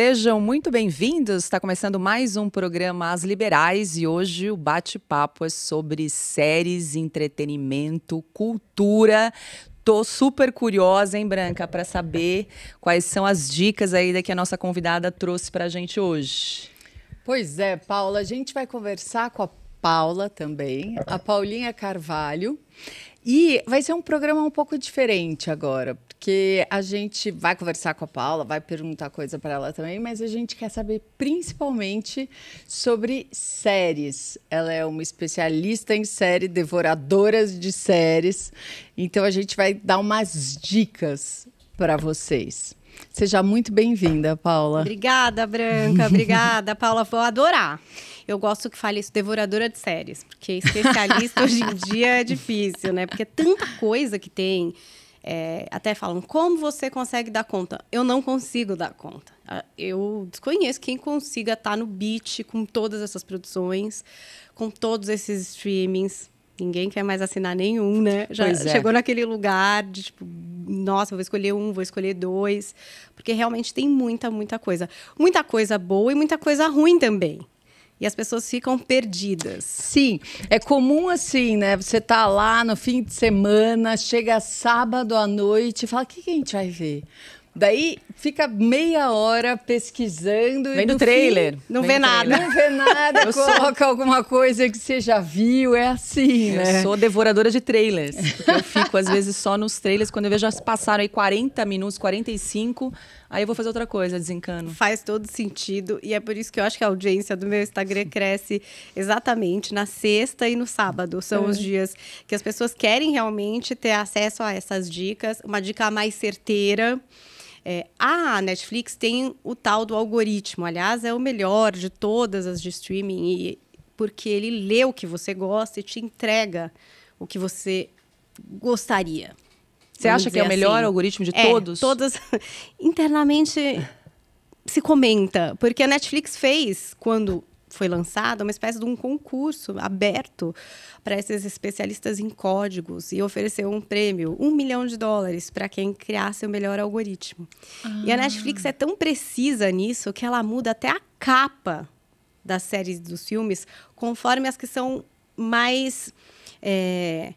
Sejam muito bem-vindos. Está começando mais um programa As Liberais e hoje o bate-papo é sobre séries, entretenimento, cultura. Tô super curiosa, hein, Branca, para saber quais são as dicas aí que a nossa convidada trouxe para a gente hoje. Pois é, Paula, a gente vai conversar com a Paula também, a Paulinha Carvalho. E vai ser um programa um pouco diferente agora, porque a gente vai conversar com a Paula, vai perguntar coisa para ela também, mas a gente quer saber principalmente sobre séries. Ela é uma especialista em série, devoradoras de séries. Então a gente vai dar umas dicas para vocês. Seja muito bem-vinda, Paula. Obrigada, Branca. Obrigada, Paula. Vou adorar. Eu gosto que fale isso, devoradora de séries, porque especialista hoje em dia é difícil, né? Porque é tanta coisa que tem. É, até falam, como você consegue dar conta? Eu não consigo dar conta. Ah, eu desconheço quem consiga estar tá no beat com todas essas produções, com todos esses streamings. Ninguém quer mais assinar nenhum, né? Já pois é. chegou é. naquele lugar de tipo, nossa, vou escolher um, vou escolher dois. Porque realmente tem muita, muita coisa. Muita coisa boa e muita coisa ruim também e as pessoas ficam perdidas. Sim, é comum assim, né? Você tá lá no fim de semana, chega sábado à noite e fala: o que, que a gente vai ver? Daí fica meia hora pesquisando. Vem e do trailer. Fim, não vê nada. Não vê nada, eu coloca sou... alguma coisa que você já viu, é assim, né? Eu sou devoradora de trailers. eu fico, às vezes, só nos trailers. Quando eu vejo, já passaram aí 40 minutos, 45. Aí eu vou fazer outra coisa, desencano. Faz todo sentido. E é por isso que eu acho que a audiência do meu Instagram cresce exatamente na sexta e no sábado. São é. os dias que as pessoas querem realmente ter acesso a essas dicas. Uma dica mais certeira. É, a Netflix tem o tal do algoritmo, aliás, é o melhor de todas as de streaming, e, porque ele lê o que você gosta e te entrega o que você gostaria. Você acha que é o melhor assim. algoritmo de é, todos? Todas. Internamente se comenta, porque a Netflix fez, quando foi lançada uma espécie de um concurso aberto para esses especialistas em códigos e ofereceu um prêmio, um milhão de dólares, para quem criasse o melhor algoritmo. Ah. E a ah. Netflix é tão precisa nisso que ela muda até a capa das séries dos filmes conforme as que são mais é,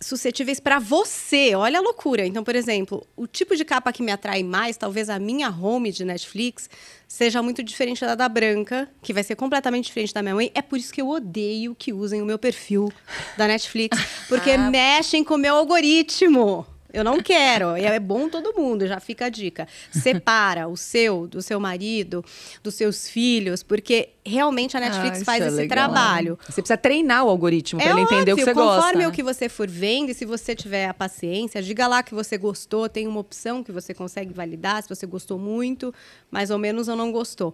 suscetíveis para você. Olha a loucura. Então, por exemplo, o tipo de capa que me atrai mais, talvez a minha home de Netflix, seja muito diferente da da Branca, que vai ser completamente diferente da minha mãe. É por isso que eu odeio que usem o meu perfil da Netflix, porque ah. mexem com o meu algoritmo. Eu não quero. É bom todo mundo, já fica a dica. Separa o seu, do seu marido, dos seus filhos, porque realmente a Netflix ah, faz é esse legal. trabalho. Você precisa treinar o algoritmo é para ele entender óbvio, o que você conforme gosta. Conforme o que você for vendo, e se você tiver a paciência, diga lá que você gostou, tem uma opção que você consegue validar, se você gostou muito, mais ou menos ou não gostou.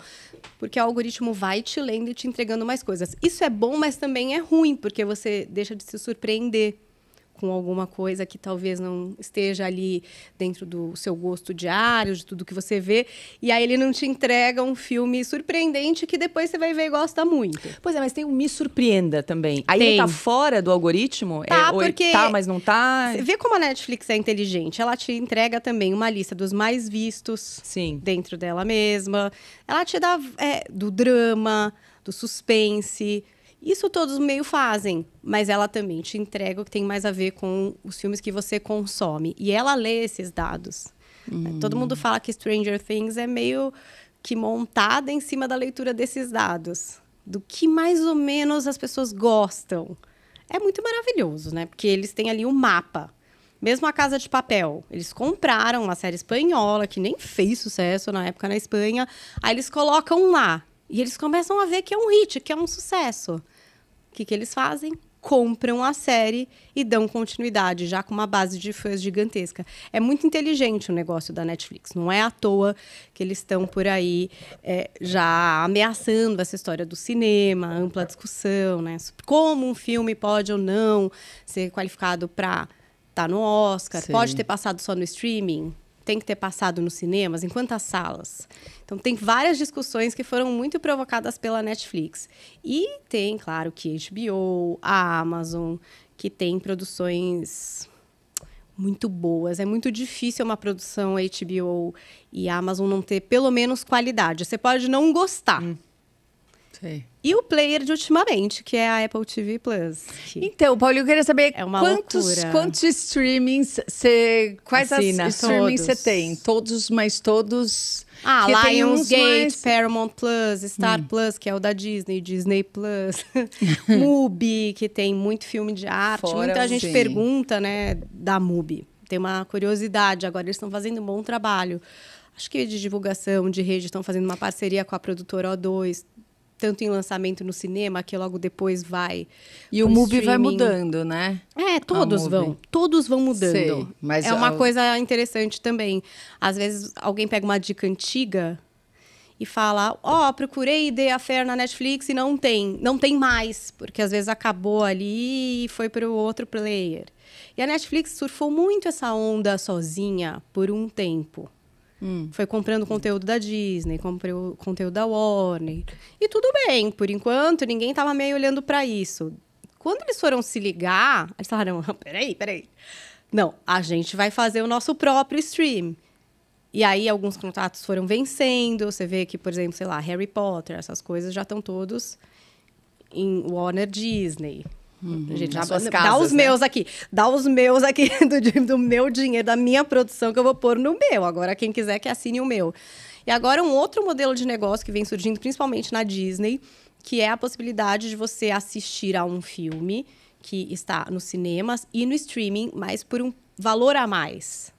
Porque o algoritmo vai te lendo e te entregando mais coisas. Isso é bom, mas também é ruim, porque você deixa de se surpreender com alguma coisa que talvez não esteja ali dentro do seu gosto diário, de tudo que você vê, e aí ele não te entrega um filme surpreendente que depois você vai ver e gosta muito. Pois é, mas tem um Me Surpreenda também. Aí tem. ele tá fora do algoritmo? É, tá, é, porque... Tá, mas não tá? Vê como a Netflix é inteligente. Ela te entrega também uma lista dos mais vistos Sim. dentro dela mesma. Ela te dá é, do drama, do suspense isso todos meio fazem, mas ela também te entrega o que tem mais a ver com os filmes que você consome. E ela lê esses dados. Hum. Todo mundo fala que Stranger Things é meio que montada em cima da leitura desses dados. Do que mais ou menos as pessoas gostam. É muito maravilhoso, né? Porque eles têm ali o um mapa. Mesmo a Casa de Papel, eles compraram uma série espanhola que nem fez sucesso na época na Espanha. Aí eles colocam lá. E eles começam a ver que é um hit, que é um sucesso. O que, que eles fazem? Compram a série e dão continuidade, já com uma base de fãs gigantesca. É muito inteligente o negócio da Netflix. Não é à toa que eles estão por aí é, já ameaçando essa história do cinema, ampla discussão, né? Sobre como um filme pode ou não ser qualificado para estar tá no Oscar, Sim. pode ter passado só no streaming, tem que ter passado nos cinemas, em quantas salas. Então, tem várias discussões que foram muito provocadas pela Netflix. E tem, claro, que HBO, a Amazon, que tem produções muito boas. É muito difícil uma produção HBO e Amazon não ter pelo menos qualidade. Você pode não gostar. Hum. E o player de ultimamente, que é a Apple TV Plus. Então, Paulinho, eu queria saber é quantos, quantos streamings você. Quais Assina, as streamings você tem? Todos, mas todos. Ah, Lionsgate, mais... Paramount Plus, Star hum. Plus, que é o da Disney, Disney Plus, Mubi, que tem muito filme de arte. Fora Muita gente sim. pergunta, né, da Mubi. Tem uma curiosidade agora, eles estão fazendo um bom trabalho acho que de divulgação, de rede, estão fazendo uma parceria com a produtora O2 tanto em lançamento no cinema, que logo depois vai. E o Mubi vai mudando, né? É, todos vão. Todos vão mudando. Sei, mas é uma coisa interessante também. Às vezes alguém pega uma dica antiga e fala: Ó, oh, procurei ideia fair na Netflix e não tem, não tem mais, porque às vezes acabou ali e foi para o outro player. E a Netflix surfou muito essa onda sozinha por um tempo. Hum. Foi comprando conteúdo da Disney, comprei o conteúdo da Warner. E tudo bem, por enquanto, ninguém tava meio olhando para isso. Quando eles foram se ligar, eles falaram: ah, peraí, peraí. Não, a gente vai fazer o nosso próprio stream. E aí alguns contratos foram vencendo. Você vê que, por exemplo, sei lá, Harry Potter, essas coisas já estão todos em Warner Disney. Uhum, a gente, já, casas, dá os né? meus aqui, dá os meus aqui do, do meu dinheiro, da minha produção que eu vou pôr no meu. Agora, quem quiser que assine o meu. E agora, um outro modelo de negócio que vem surgindo, principalmente na Disney, que é a possibilidade de você assistir a um filme que está nos cinemas e no streaming, mas por um valor a mais.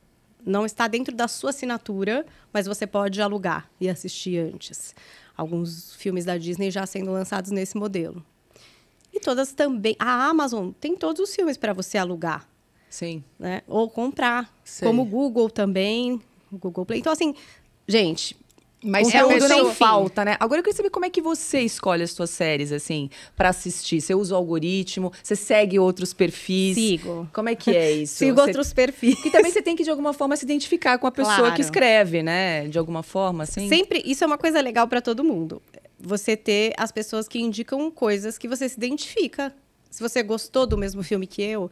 Não está dentro da sua assinatura, mas você pode alugar e assistir antes. Alguns filmes da Disney já sendo lançados nesse modelo. E todas também. A Amazon tem todos os filmes para você alugar. Sim. Né? Ou comprar. Sim. Como o Google também, o Google Play. Então, assim, gente, mas é conteúdo é não falta, né? Agora eu queria saber como é que você escolhe as suas séries, assim, para assistir. Você usa o algoritmo? Você segue outros perfis? Sigo. Como é que é isso? Sigo você... outros perfis. E também você tem que, de alguma forma, se identificar com a pessoa claro. que escreve, né? De alguma forma, assim. Sempre. Isso é uma coisa legal para todo mundo você ter as pessoas que indicam coisas que você se identifica. Se você gostou do mesmo filme que eu,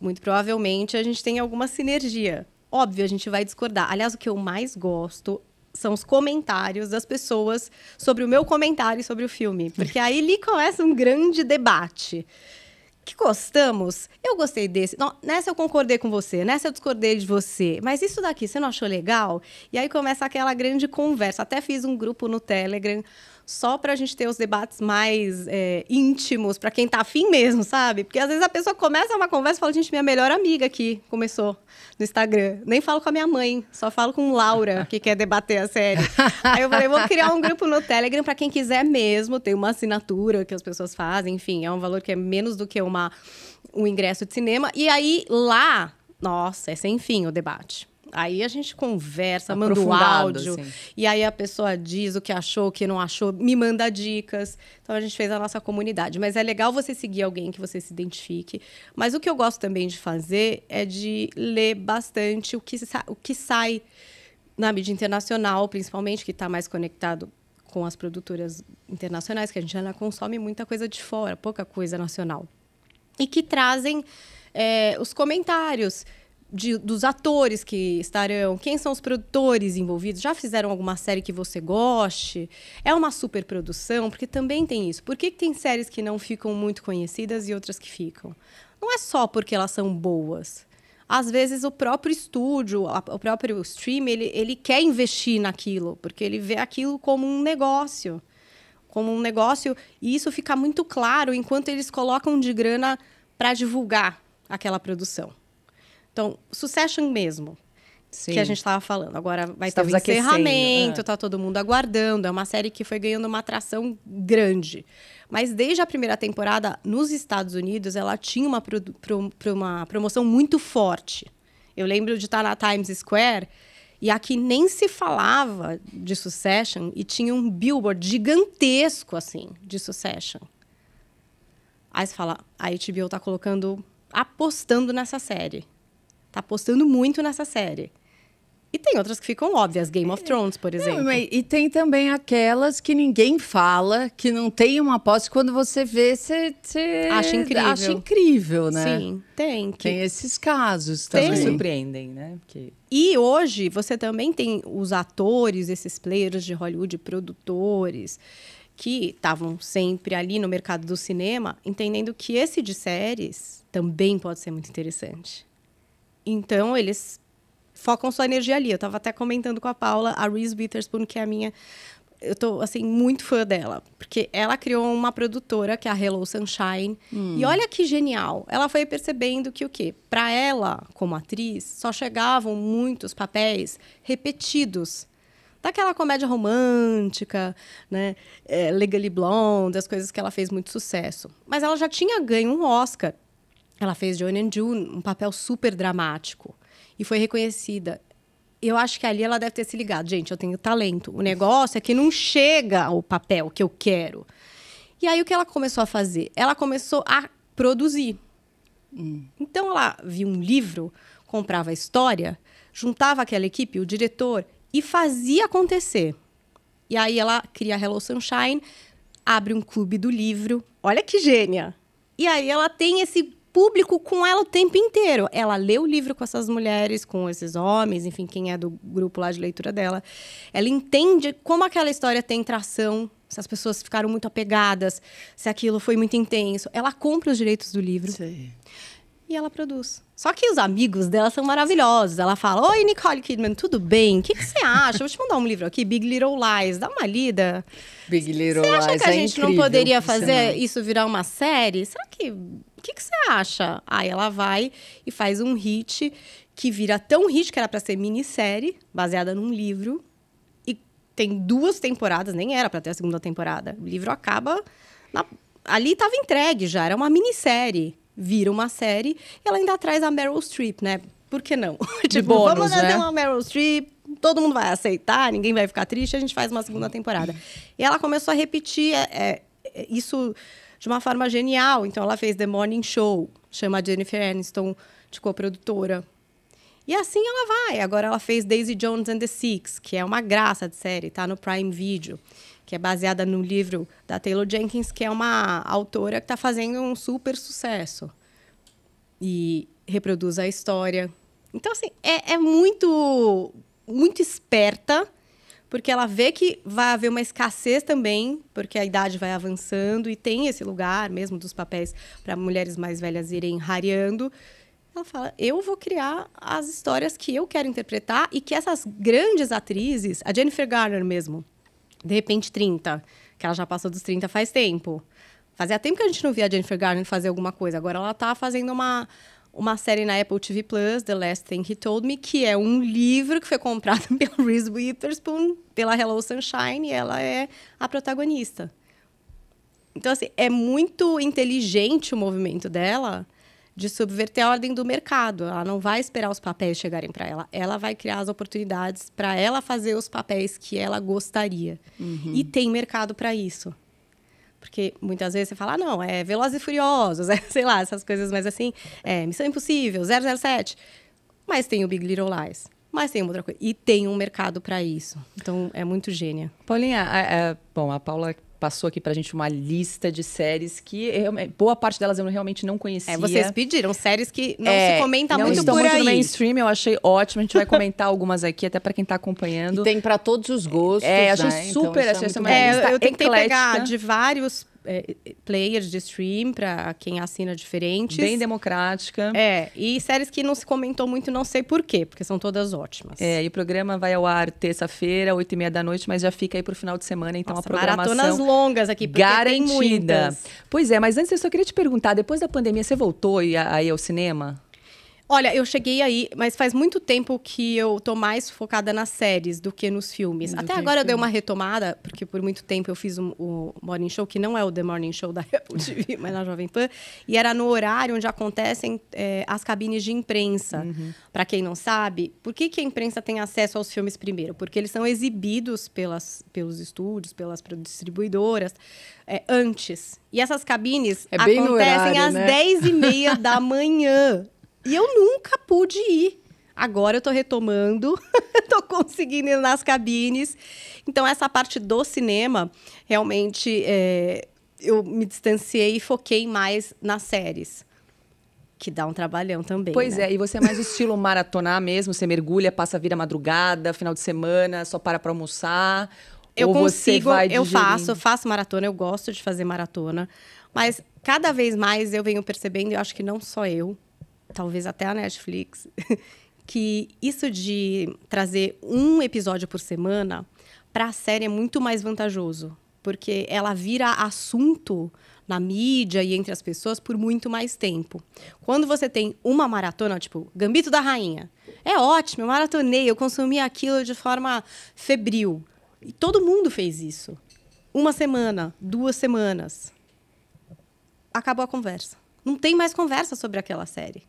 muito provavelmente a gente tem alguma sinergia. Óbvio, a gente vai discordar. Aliás, o que eu mais gosto são os comentários das pessoas sobre o meu comentário sobre o filme. Porque aí ali começa um grande debate. Que gostamos? Eu gostei desse. Não, nessa eu concordei com você, nessa eu discordei de você. Mas isso daqui, você não achou legal? E aí começa aquela grande conversa. Até fiz um grupo no Telegram só para a gente ter os debates mais é, íntimos, para quem tá afim mesmo, sabe? Porque às vezes a pessoa começa uma conversa e fala, gente, minha melhor amiga aqui começou no Instagram. Nem falo com a minha mãe, só falo com Laura, que quer debater a série. Aí eu falei, vou criar um grupo no Telegram para quem quiser mesmo, tem uma assinatura que as pessoas fazem, enfim, é um valor que é menos do que uma, um ingresso de cinema. E aí lá, nossa, é sem fim o debate. Aí a gente conversa, manda o áudio. Assim. E aí a pessoa diz o que achou, o que não achou, me manda dicas. Então a gente fez a nossa comunidade. Mas é legal você seguir alguém que você se identifique. Mas o que eu gosto também de fazer é de ler bastante o que, o que sai na mídia internacional, principalmente, que está mais conectado com as produtoras internacionais, que a gente já consome muita coisa de fora, pouca coisa nacional. E que trazem é, os comentários de, dos atores que estarão, quem são os produtores envolvidos, já fizeram alguma série que você goste? É uma superprodução? Porque também tem isso. Por que, que tem séries que não ficam muito conhecidas e outras que ficam? Não é só porque elas são boas às vezes o próprio estúdio, a, o próprio stream, ele, ele quer investir naquilo, porque ele vê aquilo como um negócio. Como um negócio, e isso fica muito claro enquanto eles colocam de grana para divulgar aquela produção. Então, Succession mesmo. Sim. que a gente estava falando. Agora vai Estamos ter o encerramento, está é. Tá todo mundo aguardando. É uma série que foi ganhando uma atração grande. Mas desde a primeira temporada, nos Estados Unidos, ela tinha uma, pro, pro, pro uma promoção muito forte. Eu lembro de estar na Times Square e aqui nem se falava de Succession e tinha um billboard gigantesco, assim, de Succession. Aí você fala, a HBO está colocando, apostando nessa série tá postando muito nessa série. E tem outras que ficam óbvias, Game of Thrones, por exemplo. Não, e tem também aquelas que ninguém fala, que não tem uma aposta. Quando você vê, você, você acha incrível. Acha incrível, né? Sim, tem. Que... Tem esses casos também. Tem. surpreendem, né? E hoje você também tem os atores, esses players de Hollywood, produtores, que estavam sempre ali no mercado do cinema, entendendo que esse de séries também pode ser muito interessante. Então, eles focam sua energia ali. Eu estava até comentando com a Paula, a Reese Witherspoon, que é a minha eu tô, assim, muito fã dela. Porque ela criou uma produtora, que é a Hello Sunshine. Hum. E olha que genial. Ela foi percebendo que o quê? Para ela, como atriz, só chegavam muitos papéis repetidos. Daquela comédia romântica, né? É, Legally Blonde, as coisas que ela fez muito sucesso. Mas ela já tinha ganho um Oscar ela fez Joan and June, um papel super dramático. E foi reconhecida. Eu acho que ali ela deve ter se ligado. Gente, eu tenho talento. O negócio é que não chega ao papel que eu quero. E aí, o que ela começou a fazer? Ela começou a produzir. Hum. Então, ela via um livro, comprava a história, juntava aquela equipe, o diretor, e fazia acontecer. E aí, ela cria Hello Sunshine, abre um clube do livro. Olha que gênia! E aí, ela tem esse público com ela o tempo inteiro. Ela lê o livro com essas mulheres, com esses homens, enfim, quem é do grupo lá de leitura dela. Ela entende como aquela história tem tração se as pessoas ficaram muito apegadas, se aquilo foi muito intenso. Ela compra os direitos do livro. Sim. E ela produz. Só que os amigos dela são maravilhosos. Ela fala: Oi, Nicole Kidman, tudo bem? O que, você acha? Vou te mandar um livro aqui, Big Little Lies. Dá uma lida. Big Little Lies. Você acha que a é gente incrível, não poderia fazer isso virar uma série? Será que que, que você acha? Aí ela vai e faz um hit que vira tão hit que era para ser minissérie, baseada num livro. E tem duas temporadas, nem era para ter a segunda temporada. O livro acaba. Na... Ali estava entregue já, era uma minissérie. Vira uma série e ela ainda traz a Meryl Streep, né? Por que não? tipo, bônus, vamos fazer né? uma Meryl Streep, todo mundo vai aceitar, ninguém vai ficar triste, a gente faz uma segunda temporada. Uhum. E ela começou a repetir é, é, isso de uma forma genial. Então, ela fez The Morning Show, chama Jennifer Aniston de coprodutora. E assim ela vai. Agora ela fez Daisy Jones and the Six, que é uma graça de série, tá no Prime Video, que é baseada no livro da Taylor Jenkins, que é uma autora que está fazendo um super sucesso. E reproduz a história. Então, assim, é, é muito, muito esperta porque ela vê que vai haver uma escassez também, porque a idade vai avançando e tem esse lugar mesmo dos papéis para mulheres mais velhas irem rareando. Ela fala: eu vou criar as histórias que eu quero interpretar e que essas grandes atrizes, a Jennifer Garner mesmo, de repente 30, que ela já passou dos 30 faz tempo. Fazia tempo que a gente não via a Jennifer Garner fazer alguma coisa. Agora ela está fazendo uma, uma série na Apple TV Plus, The Last Thing He Told Me, que é um livro que foi comprado pela Reese Witherspoon, pela Hello Sunshine, e ela é a protagonista. Então, assim, é muito inteligente o movimento dela de subverter a ordem do mercado. Ela não vai esperar os papéis chegarem para ela. Ela vai criar as oportunidades para ela fazer os papéis que ela gostaria. Uhum. E tem mercado para isso. Porque muitas vezes você fala, ah, não, é Velozes e Furiosos, é, sei lá, essas coisas, mas assim, é Missão Impossível, 007. Mas tem o Big Little Lies. Mas tem outra coisa. E tem um mercado para isso. Então, é muito gênia. Paulinha, bom, a Paula passou aqui pra gente uma lista de séries que eu, boa parte delas eu realmente não é, conhecia. É, vocês pediram séries que não é, se comenta não muito estão por muito aí. no mainstream, eu achei ótimo. A gente vai comentar algumas aqui, até pra quem tá acompanhando. E tem pra todos os gostos. É, achei né? Então, super. Então, achei é, é eu tentei eclética. pegar de vários é, é, players de stream para quem assina diferentes. Bem democrática. É, e séries que não se comentou muito, não sei por quê, porque são todas ótimas. É, e o programa vai ao ar terça-feira, oito e meia da noite, mas já fica aí pro final de semana, então Nossa, a programação... maratonas longas aqui, porque garantida. Pois é, mas antes eu só queria te perguntar, depois da pandemia, você voltou aí ao cinema? Olha, eu cheguei aí, mas faz muito tempo que eu tô mais focada nas séries do que nos filmes. Do hum, Até agora eu dei uma retomada, porque por muito tempo eu fiz um, o Morning Show, que não é o The Morning Show da Apple TV, uhum. mas na Jovem Pan. E era no horário onde acontecem é, as cabines de imprensa. Uhum. Para quem não sabe, por que, que a imprensa tem acesso aos filmes primeiro? Porque eles são exibidos pelas, pelos estúdios, pelas distribuidoras, é, antes. E essas cabines é acontecem horário, às né? 10h30 da manhã. E eu nunca pude ir. Agora eu tô retomando, tô conseguindo ir nas cabines. Então, essa parte do cinema, realmente, é, eu me distanciei e foquei mais nas séries. Que dá um trabalhão também. Pois né? é, e você é mais estilo maratonar mesmo? Você mergulha, passa a vir madrugada, final de semana, só para para almoçar? Eu ou consigo, você vai eu faço, eu faço maratona, eu gosto de fazer maratona. Mas cada vez mais eu venho percebendo, eu acho que não só eu, talvez até a Netflix, que isso de trazer um episódio por semana para a série é muito mais vantajoso, porque ela vira assunto na mídia e entre as pessoas por muito mais tempo. Quando você tem uma maratona, tipo Gambito da Rainha, é ótimo, eu maratonei, eu consumi aquilo de forma febril. E todo mundo fez isso. Uma semana, duas semanas. Acabou a conversa. Não tem mais conversa sobre aquela série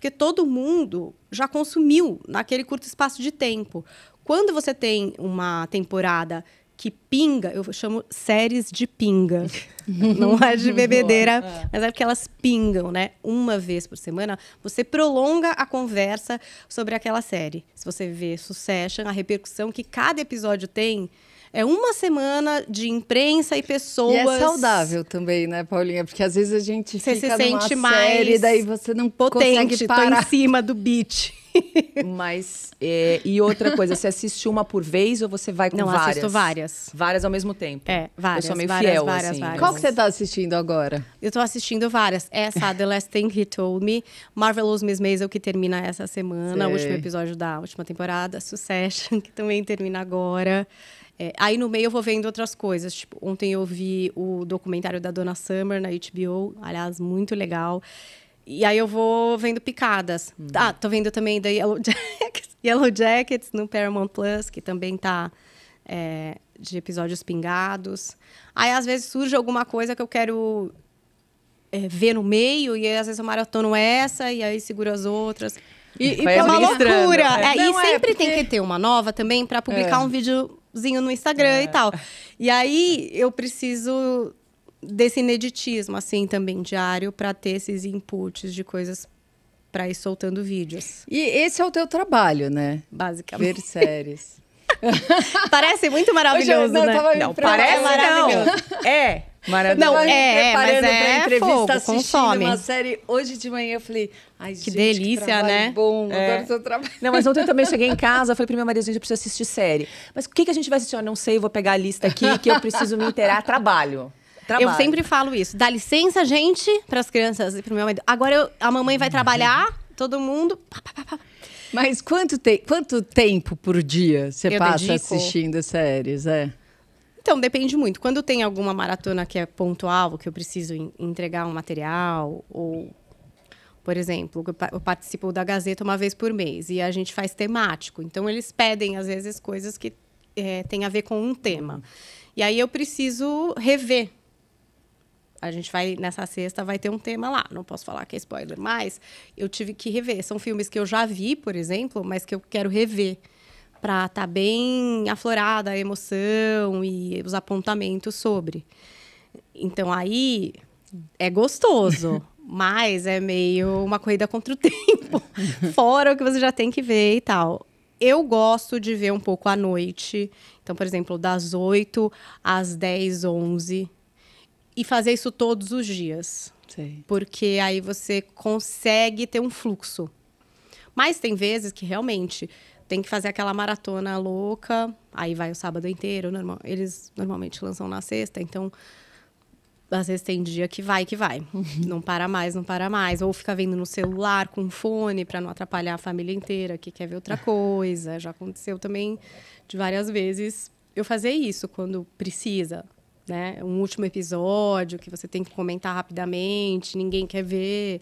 porque todo mundo já consumiu naquele curto espaço de tempo. Quando você tem uma temporada que pinga, eu chamo séries de pinga. Não é de bebedeira, Boa, é. mas é porque elas pingam, né? Uma vez por semana, você prolonga a conversa sobre aquela série. Se você vê Succession, a repercussão que cada episódio tem, é uma semana de imprensa e pessoas. E é saudável também, né, Paulinha? Porque às vezes a gente você fica se sente mais série, daí você não potente, consegue parar. em cima do beat. Mas é, e outra coisa, você assiste uma por vez ou você vai com não, várias? Não, assisto várias. Várias ao mesmo tempo. É, várias. Eu sou meio várias, fiel várias, assim. Várias. Qual que você tá assistindo agora? Eu tô assistindo várias. Essa The Last Thing He Told Me, Marvelous Miss Maisel que termina essa semana, Sei. o último episódio da última temporada, Succession que também termina agora. É, aí no meio eu vou vendo outras coisas. Tipo, ontem eu vi o documentário da Dona Summer na HBO, aliás, muito legal. E aí eu vou vendo picadas. Uhum. Ah, tô vendo também da Yellow Jackets, Yellow Jackets no Paramount Plus, que também tá é, de episódios pingados. Aí às vezes surge alguma coisa que eu quero é, ver no meio, e aí, às vezes eu maratono essa, e aí seguro as outras. E, e é uma loucura. Né? É, e é, sempre porque... tem que ter uma nova também para publicar é. um vídeo zinho no Instagram é. e tal. E aí eu preciso desse ineditismo, assim, também diário, para ter esses inputs de coisas para ir soltando vídeos. E esse é o teu trabalho, né? Basicamente. Ver séries. parece muito maravilhoso, Hoje, não, né? Não, parece maravilhoso. Não. Né? É, Maravilhoso. Não, é, é, mas é entrevista, fogo, consome. uma série hoje de manhã, eu falei, ai, que gente, delícia, que né? bom, é. agora seu trabalho. Não, mas ontem eu também cheguei em casa, falei pro meu marido, a gente precisa assistir série. Mas o que, que a gente vai assistir? Eu não sei, vou pegar a lista aqui, que eu preciso me inteirar, trabalho. Trabalho. Eu sempre falo isso. Dá licença, gente, para as crianças e pro meu marido. Agora eu, a mamãe vai trabalhar, todo mundo. Pá, pá, pá, Mas quanto, te, quanto tempo por dia você eu passa dedico. assistindo séries? É? Então, depende muito. Quando tem alguma maratona que é pontual, que eu preciso entregar um material, ou, por exemplo, eu participo da Gazeta uma vez por mês e a gente faz temático. Então, eles pedem, às vezes, coisas que é, têm a ver com um tema. E aí eu preciso rever a gente vai, nessa sexta, vai ter um tema lá. Não posso falar que é spoiler, mas eu tive que rever. São filmes que eu já vi, por exemplo, mas que eu quero rever para estar tá bem aflorada a emoção e os apontamentos sobre. Então aí é gostoso, mas é meio uma corrida contra o tempo, fora o que você já tem que ver e tal. Eu gosto de ver um pouco à noite. Então, por exemplo, das 8 às 10, 11. E fazer isso todos os dias. Sim. Porque aí você consegue ter um fluxo. Mas tem vezes que realmente tem que fazer aquela maratona louca, aí vai o sábado inteiro. Normal, eles normalmente lançam na sexta, então às vezes tem dia que vai, que vai. Uhum. Não para mais, não para mais. Ou fica vendo no celular com fone para não atrapalhar a família inteira que quer ver outra coisa. Já aconteceu também de várias vezes eu fazer isso quando precisa. Né? Um último episódio que você tem que comentar rapidamente, ninguém quer ver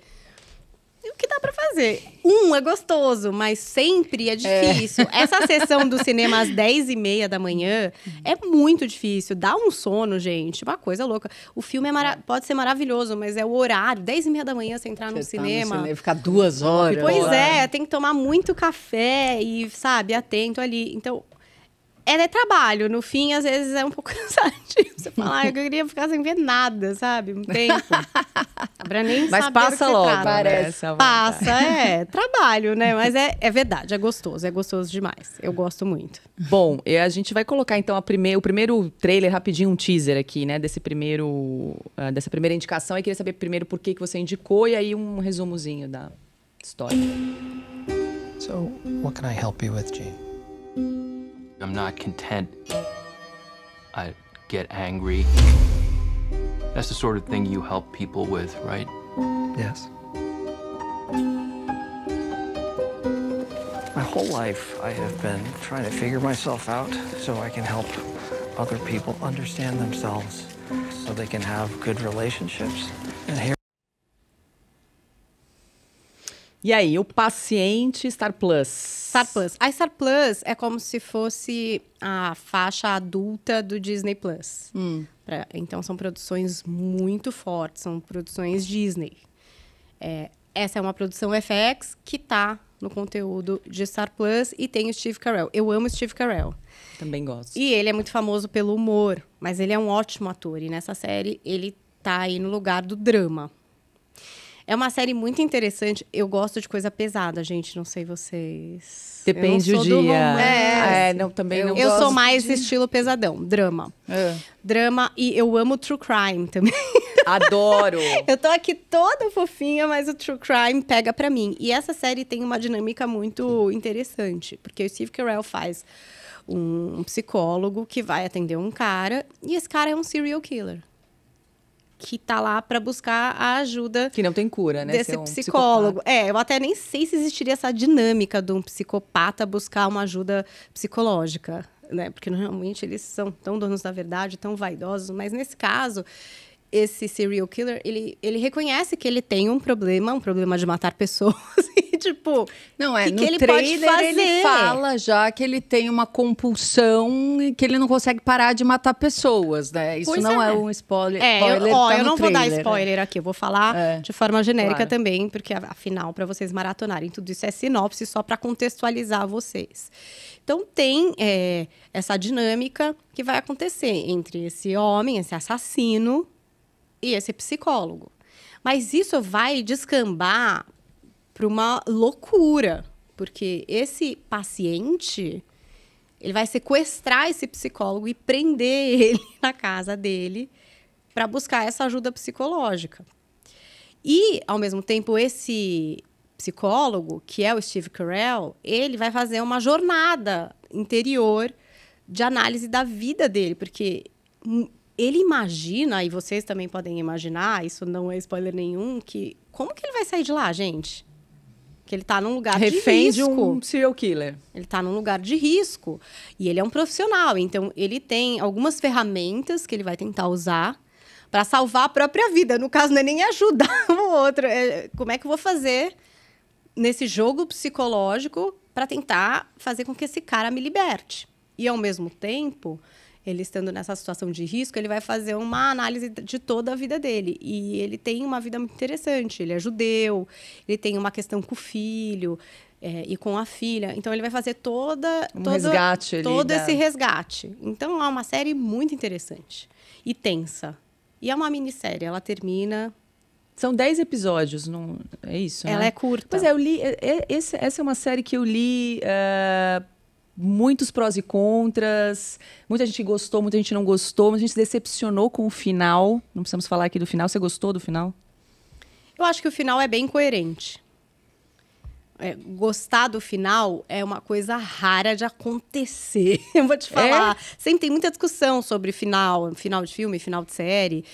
o que dá para fazer? Um é gostoso, mas sempre é difícil. É. Essa sessão do cinema às 10 e meia da manhã uhum. é muito difícil. Dá um sono, gente. Uma coisa louca. O filme é mara... pode ser maravilhoso, mas é o horário. 10 e meia da manhã você entrar você no, tá cinema. no cinema. Ficar duas horas. Pois é, tem que tomar muito café e, sabe, atento ali. Então, é, é, trabalho. No fim, às vezes é um pouco cansativo. Você fala, ah, eu queria ficar sem ver nada, sabe? Um tempo. pra nem Mas passa logo, né, parece. Né? Passa, é. Trabalho, né? Mas é, é verdade, é gostoso. É gostoso demais. Eu gosto muito. Bom, e a gente vai colocar, então, a prime o primeiro trailer, rapidinho, um teaser aqui, né? Desse primeiro, uh, dessa primeira indicação. E queria saber primeiro por que, que você indicou e aí um resumozinho da história. So, what can I help you with, Gene? I'm not content. I get angry. That's the sort of thing you help people with, right? Yes. My whole life, I have been trying to figure myself out so I can help other people understand themselves so they can have good relationships. And here E aí, o paciente Star Plus? Star Plus. A Star Plus é como se fosse a faixa adulta do Disney Plus. Hum. Pra, então, são produções muito fortes, são produções Disney. É, essa é uma produção FX que está no conteúdo de Star Plus e tem o Steve Carell. Eu amo Steve Carell. Também gosto. E ele é muito famoso pelo humor, mas ele é um ótimo ator. E nessa série, ele está aí no lugar do drama. É uma série muito interessante. Eu gosto de coisa pesada, gente. Não sei vocês. Depende do dia. é, é, não, também eu, não Eu sou mais de... estilo pesadão, drama. É. Drama e eu amo true crime também. Adoro! eu tô aqui toda fofinha, mas o true crime pega para mim. E essa série tem uma dinâmica muito interessante, porque o Steve Carell faz um psicólogo que vai atender um cara e esse cara é um serial killer que tá lá para buscar a ajuda. Que não tem cura, né? Desse é um psicólogo. Psicopata. É, eu até nem sei se existiria essa dinâmica de um psicopata buscar uma ajuda psicológica, né? Porque normalmente eles são tão donos da verdade, tão vaidosos, mas nesse caso esse serial killer, ele, ele reconhece que ele tem um problema, um problema de matar pessoas. tipo, não é, que no que ele trailer pode fazer? ele fala já que ele tem uma compulsão e que ele não consegue parar de matar pessoas, né? Isso pois não é. é. um spoiler. É, spoiler eu, ó, tá eu não trailer, vou dar né? spoiler né? aqui, eu vou falar é, de forma genérica claro. também, porque afinal para vocês maratonarem tudo isso é sinopse só para contextualizar vocês. Então tem é, essa dinâmica que vai acontecer entre esse homem, esse assassino e esse psicólogo. Mas isso vai descambar para uma loucura, porque esse paciente ele vai sequestrar esse psicólogo e prender ele na casa dele para buscar essa ajuda psicológica. E, ao mesmo tempo, esse psicólogo, que é o Steve Carell, ele vai fazer uma jornada interior de análise da vida dele, porque ele imagina, e vocês também podem imaginar, isso não é spoiler nenhum, que como que ele vai sair de lá, gente? que ele está num lugar Refém de risco. De um serial killer. Ele está num lugar de risco e ele é um profissional, então ele tem algumas ferramentas que ele vai tentar usar para salvar a própria vida. No caso, não é nem ajudar o outro. É, como é que eu vou fazer nesse jogo psicológico para tentar fazer com que esse cara me liberte? E ao mesmo tempo, ele estando nessa situação de risco, ele vai fazer uma análise de toda a vida dele. E ele tem uma vida muito interessante. Ele é judeu, ele tem uma questão com o filho é, e com a filha. Então, ele vai fazer toda, um todo, resgate todo esse resgate. Então, é uma série muito interessante e tensa. E é uma minissérie, ela termina são dez episódios, não é isso? Ela né? é curta. Pois é, eu li. É, é, essa é uma série que eu li uh, muitos prós e contras, muita gente gostou, muita gente não gostou, a gente se decepcionou com o final. Não precisamos falar aqui do final. Você gostou do final? Eu acho que o final é bem coerente. É, gostar do final é uma coisa rara de acontecer. Eu vou te é? falar. É? Sempre tem muita discussão sobre final, final de filme, final de série.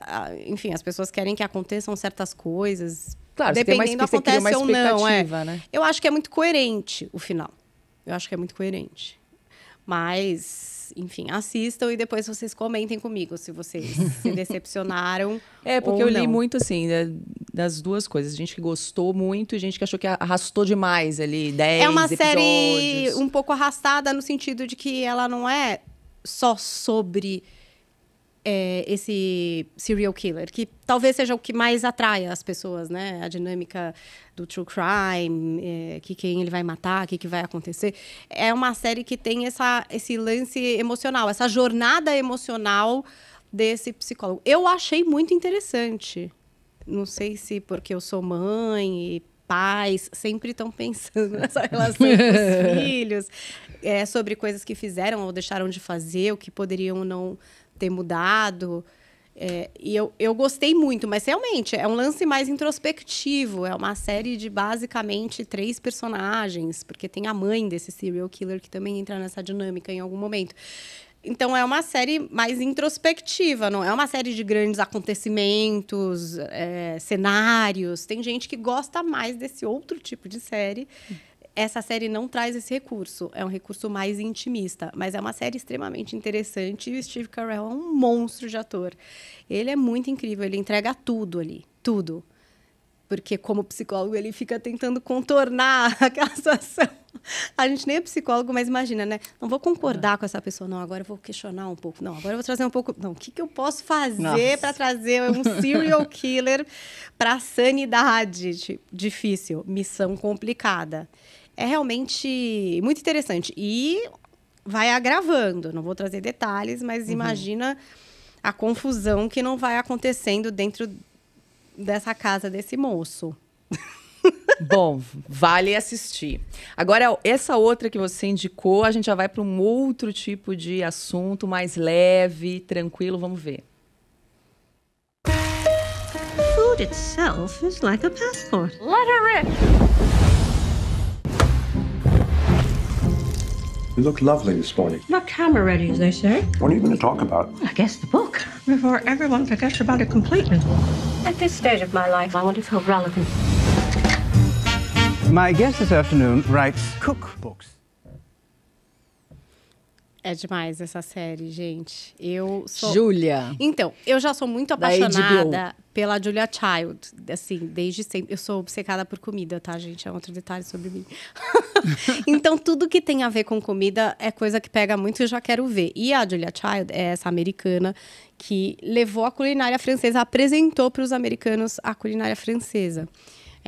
Ah, enfim, as pessoas querem que aconteçam certas coisas. Claro, dependendo se tem acontece ou não. É. Né? Eu acho que é muito coerente o final. Eu acho que é muito coerente. Mas, enfim, assistam e depois vocês comentem comigo se vocês se decepcionaram. é, porque eu li muito assim, né, das duas coisas. Gente que gostou muito e gente que achou que arrastou demais ali, 10 É uma episódios. série um pouco arrastada no sentido de que ela não é só sobre é, esse serial killer, que talvez seja o que mais atrai as pessoas, né? A dinâmica do true crime, é, que quem ele vai matar, o que, que vai acontecer. É uma série que tem essa, esse lance emocional, essa jornada emocional desse psicólogo. Eu achei muito interessante. Não sei se porque eu sou mãe e pais sempre estão pensando nessa relação com os filhos, é, sobre coisas que fizeram ou deixaram de fazer, o que poderiam não ter mudado. É, e eu, eu gostei muito, mas realmente é um lance mais introspectivo. É uma série de basicamente três personagens, porque tem a mãe desse serial killer que também entra nessa dinâmica em algum momento. Então é uma série mais introspectiva, não é uma série de grandes acontecimentos, é, cenários. Tem gente que gosta mais desse outro tipo de série essa série não traz esse recurso. É um recurso mais intimista, mas é uma série extremamente interessante e o Steve Carell é um monstro de ator. Ele é muito incrível, ele entrega tudo ali, tudo. Porque como psicólogo ele fica tentando contornar aquela situação. A gente nem é psicólogo, mas imagina, né? Não vou concordar com essa pessoa, não. Agora eu vou questionar um pouco. Não, agora eu vou trazer um pouco. Não, o que, que eu posso fazer para trazer um serial killer para a sanidade? Difícil, missão complicada é realmente muito interessante. E vai agravando, não vou trazer detalhes, mas uhum. imagina a confusão que não vai acontecendo dentro dessa casa desse moço. Bom, vale assistir. Agora, essa outra que você indicou, a gente já vai para um outro tipo de assunto, mais leve, tranquilo, vamos ver. Food itself is like a passport. Let her rip. You look lovely this morning. Not camera ready, as they say. What are you going to talk about? I guess the book. Before everyone forgets about it completely. At this stage of my life, I want to feel relevant. My guest this afternoon writes cookbooks. É demais essa série, gente. Eu sou. Julia. Então, eu já sou muito apaixonada pela Julia Child. Assim, desde sempre. Eu sou obcecada por comida, tá, gente? É outro detalhe sobre mim. então, tudo que tem a ver com comida é coisa que pega muito e eu já quero ver. E a Julia Child é essa americana que levou a culinária francesa, apresentou para os americanos a culinária francesa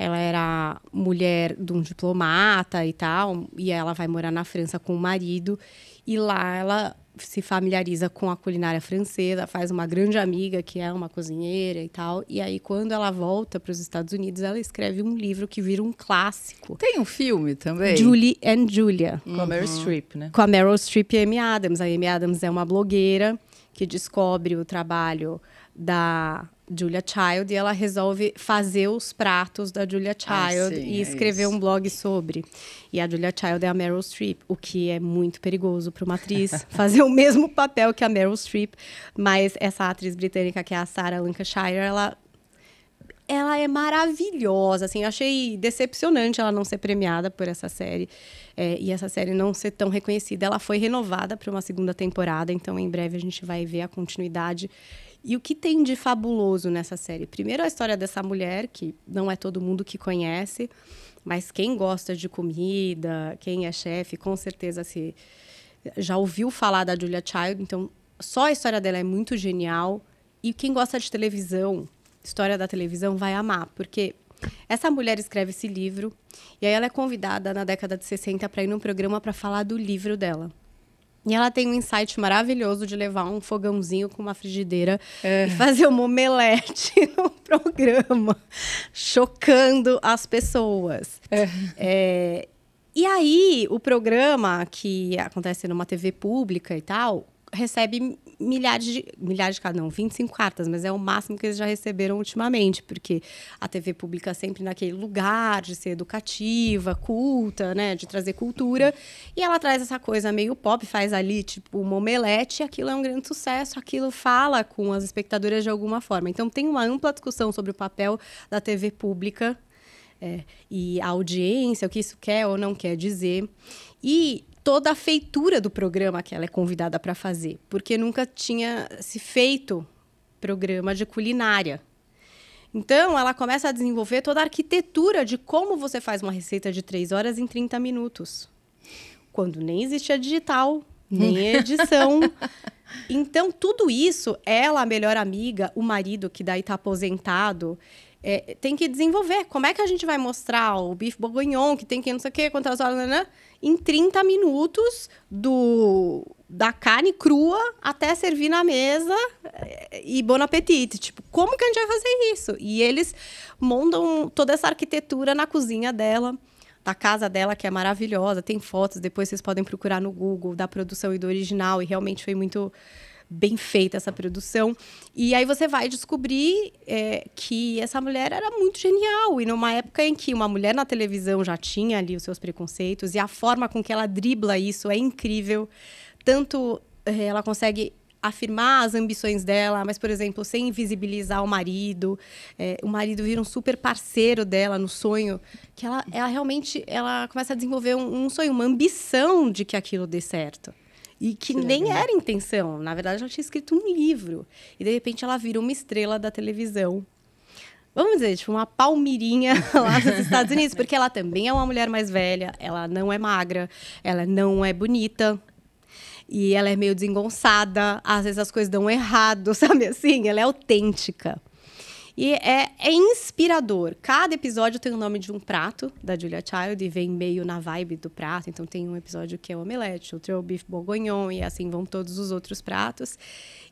ela era mulher de um diplomata e tal, e ela vai morar na França com o marido. E lá ela se familiariza com a culinária francesa, faz uma grande amiga que é uma cozinheira e tal. E aí, quando ela volta para os Estados Unidos, ela escreve um livro que vira um clássico. Tem um filme também? Julie and Julia. Com a Meryl uhum. Streep, né? Com a Meryl Streep e a Amy Adams. A Amy Adams é uma blogueira que descobre o trabalho da Julia Child e ela resolve fazer os pratos da Julia ah, Child ah, sim, e é escrever um blog sobre. E a Julia Child é a Meryl Streep, o que é muito perigoso para uma atriz fazer o mesmo papel que a Meryl Streep, mas essa atriz britânica que é a Sarah Lancashire, ela ela é maravilhosa, assim, eu achei decepcionante ela não ser premiada por essa série é, e essa série não ser tão reconhecida. Ela foi renovada para uma segunda temporada, então em breve a gente vai ver a continuidade e o que tem de fabuloso nessa série? Primeiro, a história dessa mulher, que não é todo mundo que conhece, mas quem gosta de comida, quem é chefe, com certeza se já ouviu falar da Julia Child. Então, só a história dela é muito genial. E quem gosta de televisão, história da televisão, vai amar, porque essa mulher escreve esse livro e aí ela é convidada na década de 60 para ir num programa para falar do livro dela. E ela tem um insight maravilhoso de levar um fogãozinho com uma frigideira é. e fazer uma omelete no programa, chocando as pessoas. É. É, e aí, o programa que acontece numa TV pública e tal, recebe milhares de. Milhares de cada, não, 25 cartas, mas é o máximo que eles já receberam ultimamente, porque a TV pública sempre naquele lugar de ser educativa, culta, né? De trazer cultura. E ela traz essa coisa meio pop, faz ali, tipo, uma omelete, aquilo é um grande sucesso, aquilo fala com as espectadoras de alguma forma. Então tem uma ampla discussão sobre o papel da TV pública. É, e a audiência, o que isso quer ou não quer dizer. E toda a feitura do programa que ela é convidada para fazer, porque nunca tinha se feito programa de culinária. Então, ela começa a desenvolver toda a arquitetura de como você faz uma receita de 3 horas em 30 minutos. Quando nem existia digital, nem edição. então, tudo isso, ela, a melhor amiga, o marido que daí está aposentado, é, tem que desenvolver. Como é que a gente vai mostrar o bife bourguignon, que tem que não sei o quê, quantas horas... Nanana? Né, né? em 30 minutos do da carne crua até servir na mesa eh, e bom apetite. Tipo, como que a gente vai fazer isso? E eles montam toda essa arquitetura na cozinha dela, da casa dela, que é maravilhosa. Tem fotos, depois vocês podem procurar no Google da produção e do original. E realmente foi muito bem feita essa produção. E aí você vai descobrir é, que essa mulher era muito genial. E numa época em que uma mulher na televisão já tinha ali os seus preconceitos, e a forma com que ela dribla isso é incrível. Tanto é, ela consegue afirmar as ambições dela, mas, por exemplo, sem invisibilizar o marido. É, o marido vira um super parceiro dela no sonho, que ela, ela realmente ela começa a desenvolver um, um sonho, uma ambição de que aquilo dê certo. E que nem era intenção. Na verdade, ela tinha escrito um livro. E de repente ela vira uma estrela da televisão. Vamos dizer, tipo, uma palmirinha lá nos Estados Unidos, porque ela também é uma mulher mais velha, ela não é magra, ela não é bonita e ela é meio desengonçada, às vezes as coisas dão errado, sabe assim? Ela é autêntica. E é, é inspirador. Cada episódio tem o nome de um prato da Julia Child e vem meio na vibe do prato. Então tem um episódio que é o omelete, outro é o bife bourguignon e assim vão todos os outros pratos.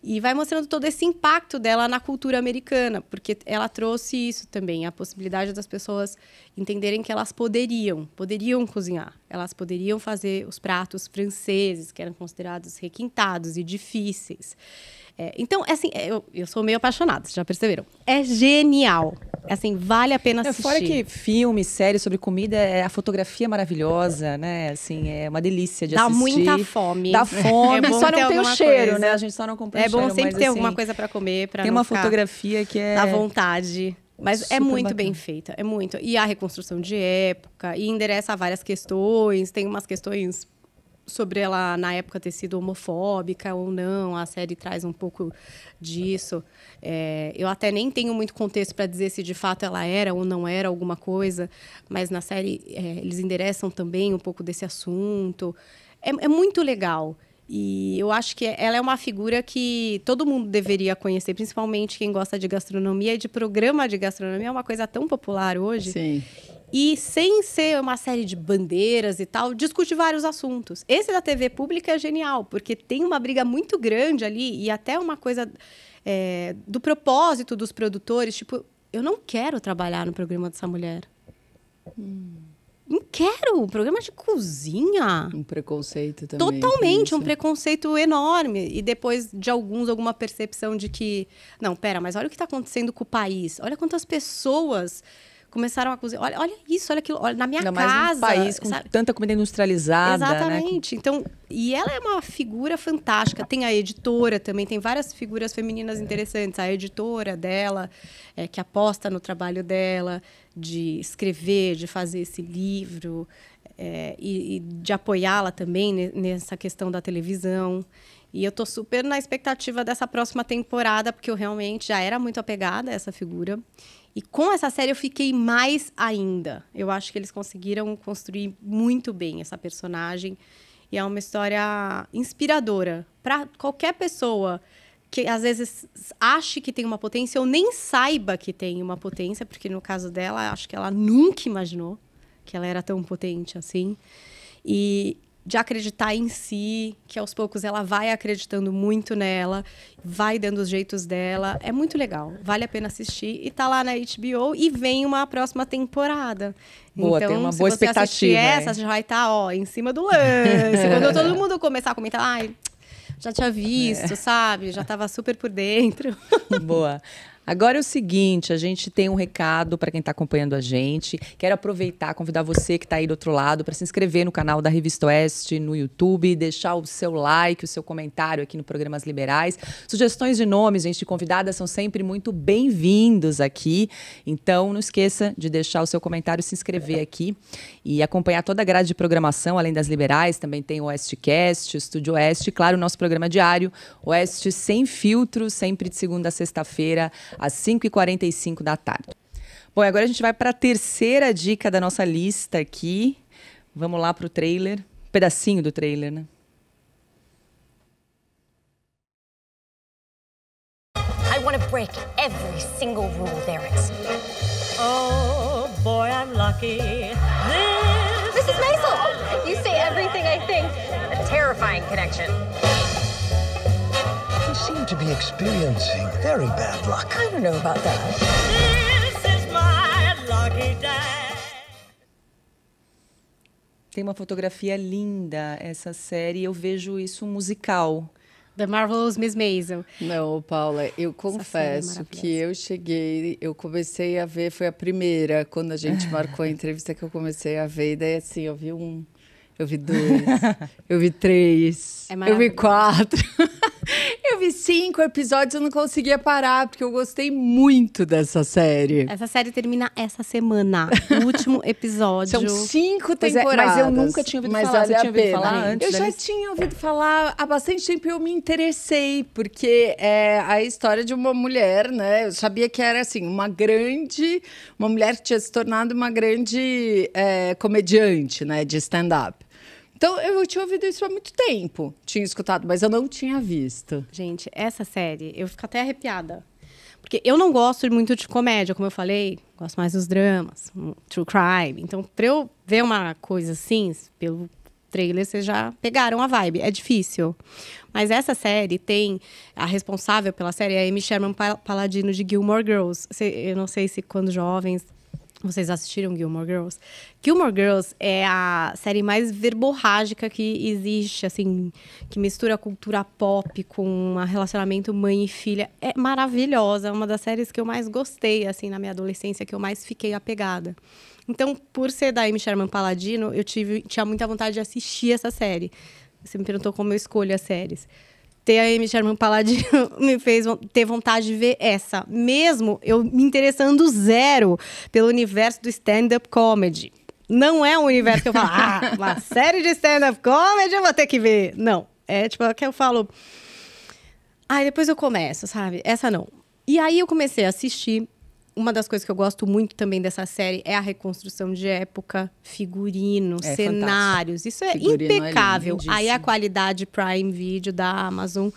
E vai mostrando todo esse impacto dela na cultura americana, porque ela trouxe isso também, a possibilidade das pessoas entenderem que elas poderiam, poderiam cozinhar, elas poderiam fazer os pratos franceses, que eram considerados requintados e difíceis. É, então, é assim, eu, eu sou meio apaixonada, vocês já perceberam. É genial. É assim, vale a pena assistir. É, fora que filme, série sobre comida, é a fotografia é maravilhosa, né? Assim, é uma delícia de Dá assistir. Dá muita fome. Dá fome, é só não tem o cheiro, coisa. né? A gente só não comprou é o bom sempre ter assim, alguma coisa para comer, para Tem uma fotografia que é à vontade. Mas é muito bacana. bem feita, é muito. E a reconstrução de época, e endereça várias questões, tem umas questões sobre ela na época ter sido homofóbica ou não, a série traz um pouco disso. É, eu até nem tenho muito contexto para dizer se de fato ela era ou não era alguma coisa, mas na série é, eles endereçam também um pouco desse assunto. É, é muito legal. E eu acho que ela é uma figura que todo mundo deveria conhecer, principalmente quem gosta de gastronomia e de programa de gastronomia, é uma coisa tão popular hoje. Sim. E sem ser uma série de bandeiras e tal, discute vários assuntos. Esse da TV pública é genial, porque tem uma briga muito grande ali e até uma coisa é, do propósito dos produtores, tipo, eu não quero trabalhar no programa dessa mulher. Hum não quero, um programa de cozinha. Um preconceito também. Totalmente, um preconceito enorme. E depois de alguns, alguma percepção de que, não, pera, mas olha o que está acontecendo com o país. Olha quantas pessoas começaram a cozinhar. Olha, olha isso, olha aquilo, olha, na minha casa. um país com sabe? tanta comida industrializada. Né, Exatamente. Né? Então, e ela é uma figura fantástica. Tem a editora também, tem várias figuras femininas interessantes. A editora dela, é, que aposta no trabalho dela, de escrever, de fazer esse livro. É, e, e, de apoiá-la também nessa questão da televisão. E eu estou super na expectativa dessa próxima temporada, porque eu realmente já era muito apegada a essa figura. E com essa série eu fiquei mais ainda. Eu acho que eles conseguiram construir muito bem essa personagem. E é uma história inspiradora para qualquer pessoa que às vezes ache que tem uma potência ou nem saiba que tem uma potência, porque no caso dela, acho que ela nunca imaginou que ela era tão potente assim. E de acreditar em si, que aos poucos ela vai acreditando muito nela, vai dando os jeitos dela. É muito legal, vale a pena assistir. E tá lá na HBO e vem uma próxima temporada. Boa, então, tem uma boa expectativa. Se é. você essa, já vai estar, tá, ó, em cima do lance. Quando todo mundo começar a comentar, ai, já tinha visto, é. sabe? Já tava super por dentro. Boa. Agora é o seguinte, a gente tem um recado para quem está acompanhando a gente. Quero aproveitar, convidar você que está aí do outro lado para se inscrever no canal da Revista Oeste no YouTube, deixar o seu like, o seu comentário aqui no Programas Liberais. Sugestões de nomes, gente, de convidadas são sempre muito bem-vindos aqui. Então, não esqueça de deixar o seu comentário, se inscrever aqui e acompanhar toda a grade de programação, além das liberais, também tem o Oestecast, o Estúdio Oeste, claro, o nosso programa diário, Oeste Sem Filtro, sempre de segunda a sexta-feira às 5h45 da tarde. Bom, agora a gente vai para a terceira dica da nossa lista aqui. Vamos lá para o trailer. Um pedacinho do trailer, né? I want to break every single rule there is. Oh, boy, I'm lucky. This Mrs. Maisel, you say everything I think. A terrifying connection seem to be experiencing very bad luck. I don't know about that. This is my lucky day. Tem uma fotografia linda essa série, eu vejo isso musical. The Marvelous Miss Maisel. Não, Paula, eu é confesso é que eu cheguei, eu comecei a ver, foi a primeira, quando a gente marcou a entrevista que eu comecei a ver, e daí assim, eu vi um eu vi dois, eu vi três, é eu vi quatro, eu vi cinco episódios, eu não conseguia parar, porque eu gostei muito dessa série. Essa série termina essa semana, o último episódio. São cinco temporadas. É, mas eu nunca tinha ouvido mas falar, vale você tinha ouvido falar antes? Eu já tinha ouvido falar há bastante tempo e eu me interessei, porque é a história de uma mulher, né? Eu sabia que era, assim, uma grande, uma mulher que tinha se tornado uma grande é, comediante, né, de stand-up. Então, eu tinha ouvido isso há muito tempo. Tinha escutado, mas eu não tinha visto. Gente, essa série, eu fico até arrepiada. Porque eu não gosto muito de comédia, como eu falei, gosto mais dos dramas, true crime. Então, pra eu ver uma coisa assim, pelo trailer, vocês já pegaram a vibe. É difícil. Mas essa série tem. A responsável pela série é a Amy Sherman Paladino de Gilmore Girls. Eu não sei se quando jovens vocês assistiram Gilmore Girls? Gilmore Girls é a série mais verborrágica que existe, assim, que mistura cultura pop com relacionamento mãe e filha. É maravilhosa, é uma das séries que eu mais gostei, assim, na minha adolescência, que eu mais fiquei apegada. Então, por ser da Amy Sherman Paladino, eu tive, tinha muita vontade de assistir essa série. Você me perguntou como eu escolho as séries ter a Amy Sherman Paladino me fez ter vontade de ver essa, mesmo eu me interessando zero pelo universo do stand-up comedy. Não é um universo que eu falo, ah, uma série de stand-up comedy eu vou ter que ver. Não. É tipo, é que eu falo. Aí ah, depois eu começo, sabe? Essa não. E aí eu comecei a assistir uma das coisas que eu gosto muito também dessa série é a reconstrução de época, figurino, é cenários. Fantástico. Isso é figurino é impecável. É Aí a qualidade Prime Video da Amazon,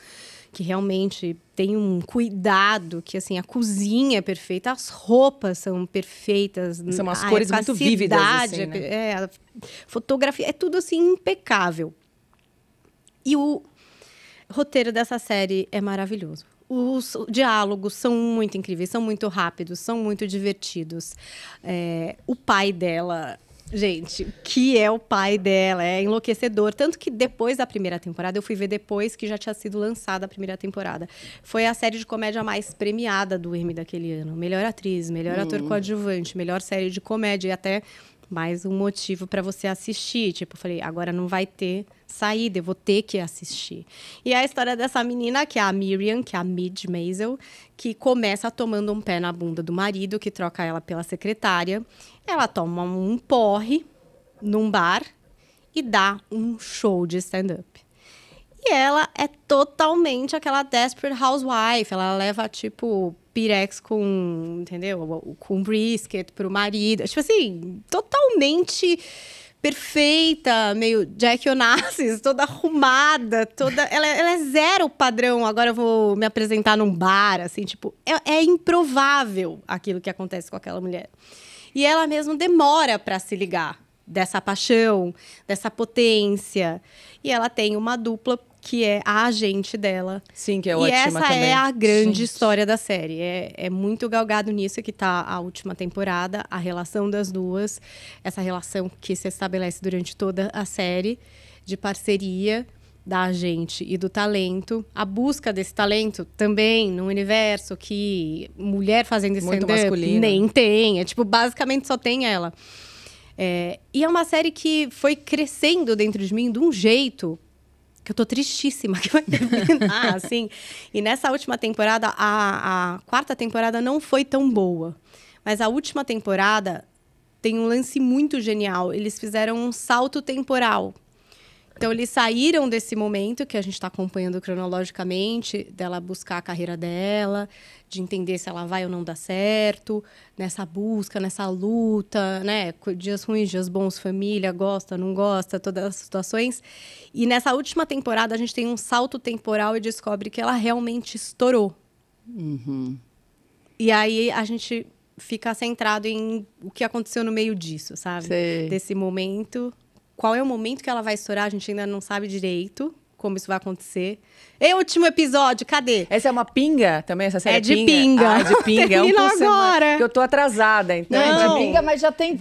que realmente tem um cuidado, que assim, a cozinha é perfeita, as roupas são perfeitas. São umas a cores muito vívidas. Assim, né? é, a fotografia, é tudo assim impecável. E o roteiro dessa série é maravilhoso os diálogos são muito incríveis, são muito rápidos, são muito divertidos. É, o pai dela Gente, que é o pai dela, é enlouquecedor. Tanto que depois da primeira temporada, eu fui ver depois que já tinha sido lançada a primeira temporada. Foi a série de comédia mais premiada do Emmy daquele ano. Melhor atriz, melhor hum. ator coadjuvante, melhor série de comédia e até mais um motivo para você assistir. Tipo, eu falei, agora não vai ter saída, eu vou ter que assistir. E a história dessa menina, que é a Miriam, que é a Midge Maisel, que começa tomando um pé na bunda do marido, que troca ela pela secretária. Ela toma um porre num bar e dá um show de stand-up. E ela é totalmente aquela desperate housewife. Ela leva, tipo, pirex com, entendeu? Com brisket pro marido. Tipo assim, totalmente perfeita, meio Jack Onassis, toda arrumada, toda. Ela, ela, é zero padrão. Agora eu vou me apresentar num bar, assim, tipo, é, é improvável aquilo que acontece com aquela mulher. E ela mesmo demora para se ligar dessa paixão, dessa potência. E ela tem uma dupla que é a agente dela. Sim, que é ótima e essa é também. é a grande Gente. história da série. É, é muito galgado nisso que está a última temporada, a relação das duas, essa relação que se estabelece durante toda a série de parceria da agente e do talento, a busca desse talento também no universo que mulher fazendo stand-up né? nem tem, é tipo basicamente só tem ela. É, e é uma série que foi crescendo dentro de mim de um jeito que eu tô tristíssima que vai terminar, assim. E nessa última temporada, a, a quarta temporada não foi tão boa. Mas a última temporada tem um lance muito genial. Eles fizeram um salto temporal. Então, eles saíram desse momento que a gente está acompanhando cronologicamente, dela buscar a carreira dela, de entender se ela vai ou não dar certo, nessa busca, nessa luta, né? Dias ruins, dias bons, família, gosta, não gosta, todas as situações. E nessa última temporada, a gente tem um salto temporal e descobre que ela realmente estourou. Uhum. E aí a gente fica centrado em o que aconteceu no meio disso, sabe? Sei. Desse momento qual é o momento que ela vai estourar, a gente ainda não sabe direito como isso vai acontecer. E último episódio, cadê? Essa é uma pinga também, essa série? É, é de pinga. pinga. Ah, é de pinga. é um por assim, agora. eu tô atrasada, então. Não. É de pinga, mas já tem é.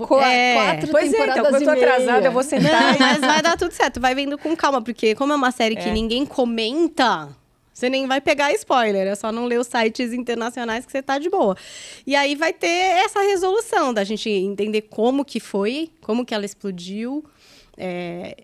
quatro pois temporadas Pois é, então, eu tô atrasada, eu vou sentar. Não, mas vai dar tudo certo. Vai vendo com calma, porque como é uma série é. que ninguém comenta... Você nem vai pegar spoiler, é só não ler os sites internacionais que você tá de boa. E aí vai ter essa resolução da gente entender como que foi, como que ela explodiu, é,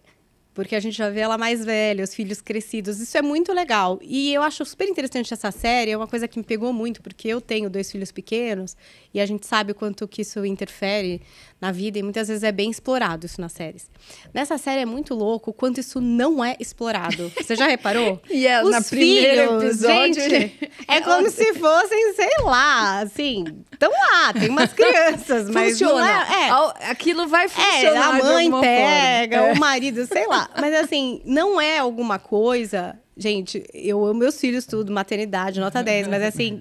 porque a gente já vê ela mais velha, os filhos crescidos. Isso é muito legal. E eu acho super interessante essa série, é uma coisa que me pegou muito, porque eu tenho dois filhos pequenos e a gente sabe o quanto que isso interfere na vida e muitas vezes é bem explorado isso nas séries. Nessa série é muito louco o quanto isso não é explorado. Você já reparou? e é Os na primeiro episódio, gente, é como se fossem, sei lá, assim, estão lá, tem umas crianças, mas Funciona. É, é, Aquilo vai é, funcionar. É, a mãe pega, forma. o marido, sei lá. Mas assim, não é alguma coisa Gente, eu amo meus filhos, tudo, maternidade, nota 10, mas assim,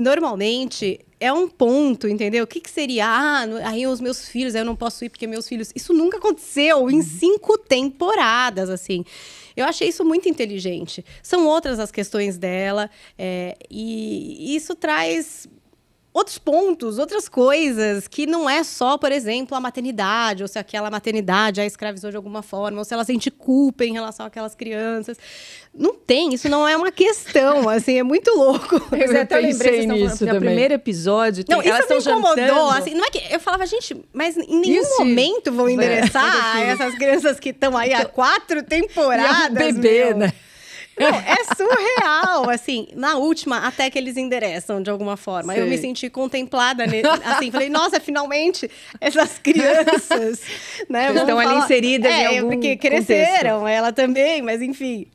normalmente é um ponto, entendeu? O que, que seria? Ah, aí os meus filhos, eu não posso ir porque meus filhos. Isso nunca aconteceu em uhum. cinco temporadas, assim. Eu achei isso muito inteligente. São outras as questões dela, é, e isso traz outros pontos, outras coisas, que não é só, por exemplo, a maternidade, ou se aquela maternidade a escravizou de alguma forma, ou se ela sente culpa em relação àquelas crianças. Não tem, isso não é uma questão, assim, é muito louco. Eu, é, eu até lembrei, nisso no primeiro episódio, tem, não, elas isso me incomodou, assim, não é que eu falava, gente, mas em nenhum isso, momento vão é, endereçar é, essas crianças que estão aí há então, quatro temporadas, e é um bebê, meu. né? Não, é surreal, assim, na última, até que eles endereçam de alguma forma. Sim. Eu me senti contemplada, assim, falei, nossa, finalmente essas crianças, né? Estão ali inseridas é, em algum porque cresceram, contexto. ela também, mas enfim,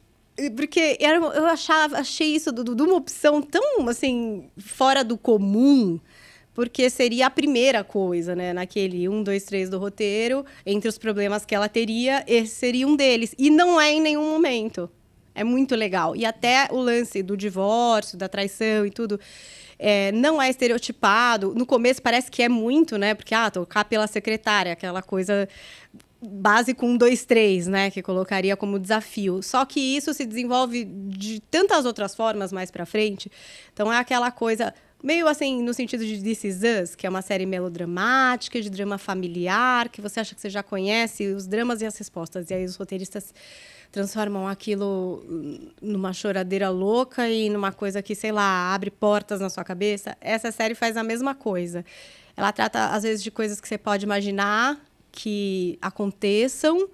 porque eu achava, achei isso de uma opção tão, assim, fora do comum, porque seria a primeira coisa, né? Naquele um, dois, três do roteiro, entre os problemas que ela teria, esse seria um deles. E não é em nenhum momento. É muito legal. E até o lance do divórcio, da traição e tudo. É, não é estereotipado. No começo parece que é muito, né? Porque, ah, tocar pela secretária, aquela coisa base com um, dois, três, né? Que colocaria como desafio. Só que isso se desenvolve de tantas outras formas mais para frente. Então é aquela coisa meio assim, no sentido de This Is Us, que é uma série melodramática, de drama familiar, que você acha que você já conhece, os dramas e as respostas. E aí os roteiristas transformam aquilo numa choradeira louca e numa coisa que, sei lá, abre portas na sua cabeça. Essa série faz a mesma coisa. Ela trata, às vezes, de coisas que você pode imaginar que aconteçam,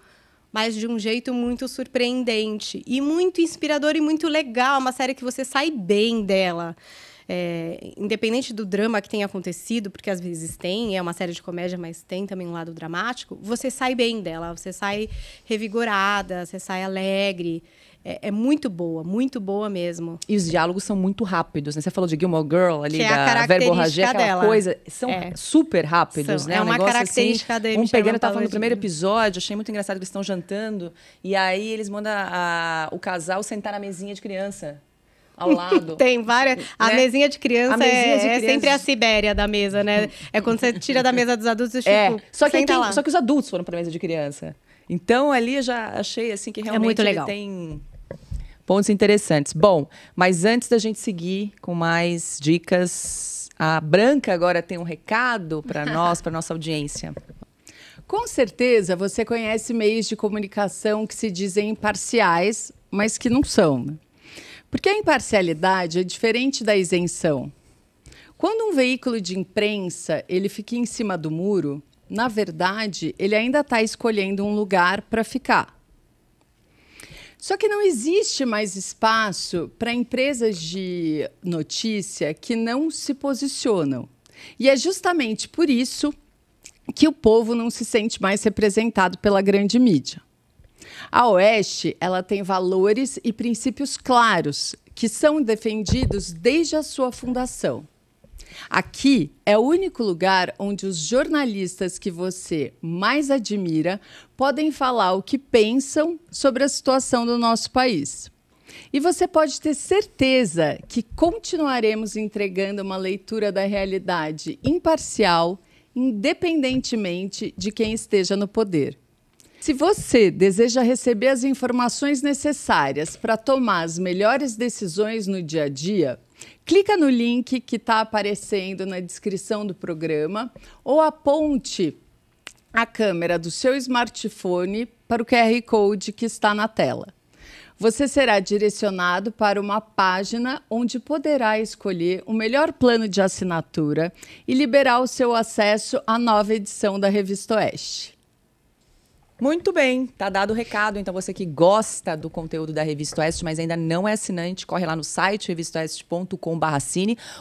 mas de um jeito muito surpreendente e muito inspirador e muito legal. Uma série que você sai bem dela é, independente do drama que tenha acontecido, porque às vezes tem, é uma série de comédia, mas tem também um lado dramático, você sai bem dela, você sai revigorada, você sai alegre. É, é, muito boa, muito boa mesmo. E os diálogos são muito rápidos, né? Você falou de Gilmore Girl ali, que é da verborragia, aquela dela. coisa. São é. super rápidos, são. né? É um uma assim, característica assim, da Um pegueiro tava tá falando no primeiro episódio, achei muito engraçado que eles estão jantando. E aí eles mandam a, a, o casal sentar na mesinha de criança ao lado. Tem várias. Né? A mesinha de criança, mesinha é, de é criança sempre a Sibéria da mesa, né? É quando você tira da mesa dos adultos e é. tipo, só que, quem, só que os adultos foram para mesa de criança. Então ali eu já achei assim que é realmente é muito legal. tem pontos interessantes. Bom, mas antes da gente seguir com mais dicas, a Branca agora tem um recado para nós, para nossa audiência. Com certeza você conhece meios de comunicação que se dizem imparciais, mas que não são. Né? Porque a imparcialidade é diferente da isenção. Quando um veículo de imprensa ele fica em cima do muro, na verdade, ele ainda está escolhendo um lugar para ficar. Só que não existe mais espaço para empresas de notícia que não se posicionam. E é justamente por isso que o povo não se sente mais representado pela grande mídia. A Oeste, ela tem valores e princípios claros que são defendidos desde a sua fundação. Aqui é o único lugar onde os jornalistas que você mais admira podem falar o que pensam sobre a situação do nosso país. E você pode ter certeza que continuaremos entregando uma leitura da realidade imparcial, independentemente de quem esteja no poder. Se você deseja receber as informações necessárias para tomar as melhores decisões no dia a dia, clica no link que está aparecendo na descrição do programa ou aponte a câmera do seu smartphone para o QR Code que está na tela. Você será direcionado para uma página onde poderá escolher o melhor plano de assinatura e liberar o seu acesso à nova edição da Revista Oeste. Muito bem, tá dado o recado. Então, você que gosta do conteúdo da Revista Oeste, mas ainda não é assinante, corre lá no site revistaoestecom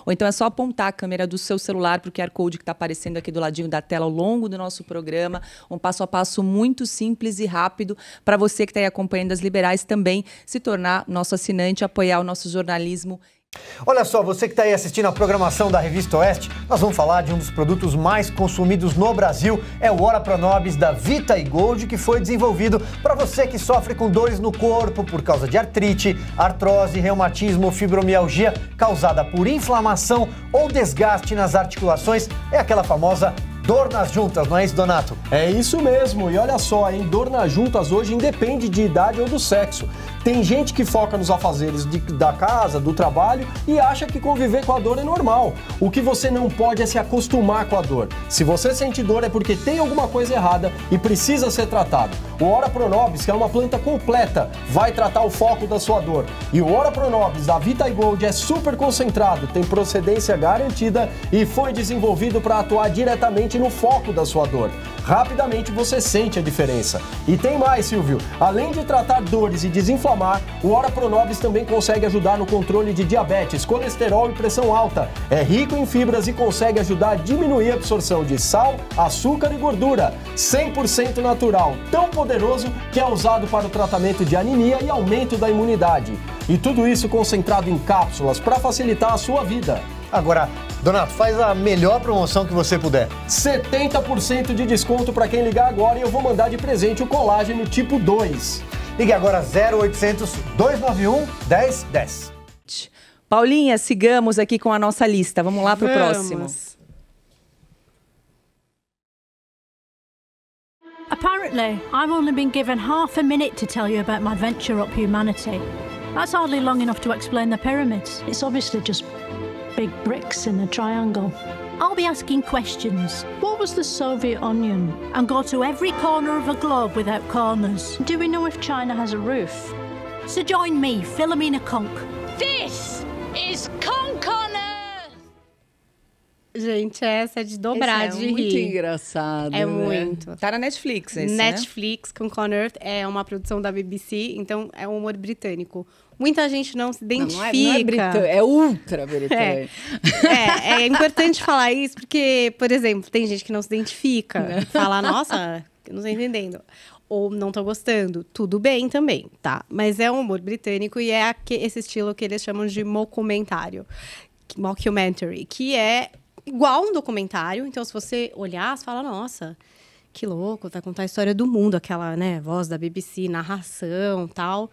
ou então é só apontar a câmera do seu celular para o QR Code que está aparecendo aqui do ladinho da tela ao longo do nosso programa. Um passo a passo muito simples e rápido para você que está aí acompanhando as liberais também se tornar nosso assinante, apoiar o nosso jornalismo Olha só, você que está aí assistindo a programação da Revista Oeste, nós vamos falar de um dos produtos mais consumidos no Brasil, é o Ora Pronobis da Vita e Gold, que foi desenvolvido para você que sofre com dores no corpo por causa de artrite, artrose, reumatismo, fibromialgia causada por inflamação ou desgaste nas articulações, é aquela famosa dor nas juntas, não é isso, Donato? É isso mesmo. E olha só, hein? Dor nas juntas hoje independe de idade ou do sexo. Tem gente que foca nos afazeres de, da casa, do trabalho e acha que conviver com a dor é normal. O que você não pode é se acostumar com a dor. Se você sente dor é porque tem alguma coisa errada e precisa ser tratado. O Ora Pronobis, que é uma planta completa, vai tratar o foco da sua dor. E o Ora Pronobis da Vita Gold é super concentrado, tem procedência garantida e foi desenvolvido para atuar diretamente no foco da sua dor rapidamente você sente a diferença. E tem mais, Silvio. Além de tratar dores e desinflamar, o Ora Pro Nobis também consegue ajudar no controle de diabetes, colesterol e pressão alta. É rico em fibras e consegue ajudar a diminuir a absorção de sal, açúcar e gordura. 100% natural, tão poderoso que é usado para o tratamento de anemia e aumento da imunidade. E tudo isso concentrado em cápsulas para facilitar a sua vida. Agora, Donato, faz a melhor promoção que você puder. 70% de desconto para quem ligar agora e eu vou mandar de presente o colágeno tipo 2. Ligue agora 0800 291 1010. Paulinha, sigamos aqui com a nossa lista. Vamos lá para o próximo. Apparently, I've only been given half a minute to tell you about my venture up humanity. That's hardly long enough to explain the pyramids. It's obviously just big bricks in a triangle. I'll be asking questions. What was the Soviet Onion? And go to every corner of a globe without corners. Do we know if China has a roof? So join me, Philomena Conk. This is Conk on Earth! Gente, essa é de dobrar esse é de muito rir. engraçado. É né? muito. Tá na Netflix esse, né? Netflix né? com Con Earth é uma produção da BBC, então é um humor britânico. Muita gente não se identifica. Não, não é, não é, é ultra britânico. É. É. é, é importante falar isso, porque, por exemplo, tem gente que não se identifica. Fala, nossa, não estou entendendo. Ou não tô gostando. Tudo bem também, tá? Mas é um humor britânico e é esse estilo que eles chamam de mockumentário. Mockumentary, que é igual um documentário. Então, se você olhar, você fala, nossa, que louco, Tá contando a história do mundo, aquela né, voz da BBC, narração tal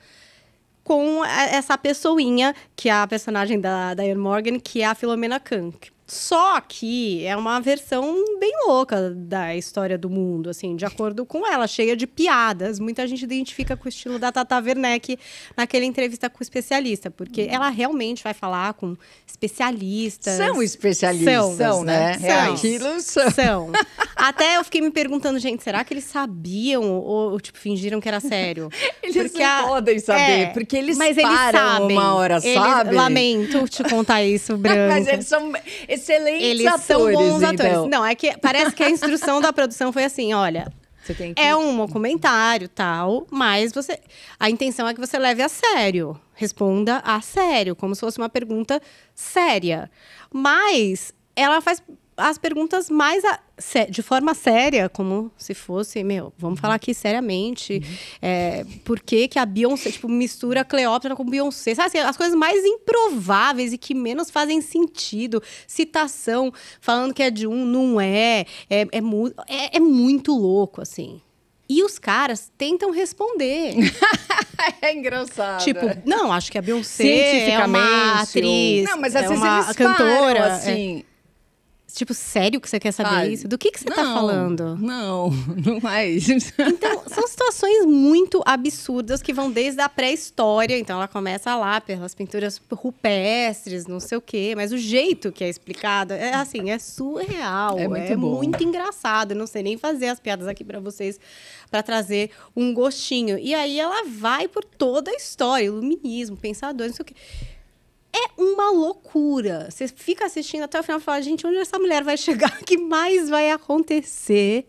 com eh, essa pessoinha, que é a personagem da Ian Morgan, que é a Filomena Kank. Só que é uma versão bem louca da história do mundo, assim, de acordo com ela, cheia de piadas. Muita gente identifica com o estilo da Tata Werneck naquela entrevista com o especialista, porque uhum. ela realmente vai falar com especialistas. São especialistas, são, né? né? São. É, aquilo são. são. Até eu fiquei me perguntando, gente, será que eles sabiam ou, tipo, fingiram que era sério? eles porque não a... podem saber, é, porque eles mas param eles sabem. uma hora, eles... Lamento te contar isso, Branco. mas eles são excelentes Eles atores. São bons então. atores. Não, é que parece que a instrução da produção foi assim: olha, que... É um documentário, tal, mas você a intenção é que você leve a sério. Responda a sério, como se fosse uma pergunta séria. Mas ela faz as perguntas mais a, de forma séria, como se fosse, meu, vamos falar uhum. aqui seriamente. Uhum. É, por que, que a Beyoncé, tipo, mistura Cleópatra com Beyoncé? Sabe, assim, as coisas mais improváveis e que menos fazem sentido. Citação, falando que é de um, não é. É, é, é, é muito louco, assim. E os caras tentam responder. é engraçado. Tipo, não, acho que a Beyoncé é uma atriz, não, mas às é vezes uma eles cantora, param, é. assim. É. Tipo, sério que você quer saber ah, isso? Do que, que você tá não, tá falando? Não, não é isso. Então, são situações muito absurdas que vão desde a pré-história. Então, ela começa lá pelas pinturas rupestres, não sei o quê. Mas o jeito que é explicado, é assim, é surreal. É muito, é muito engraçado. não sei nem fazer as piadas aqui para vocês, para trazer um gostinho. E aí, ela vai por toda a história. Iluminismo, pensador, não sei o quê. É uma loucura. Você fica assistindo até o final e fala, gente, onde essa mulher vai chegar? O que mais vai acontecer?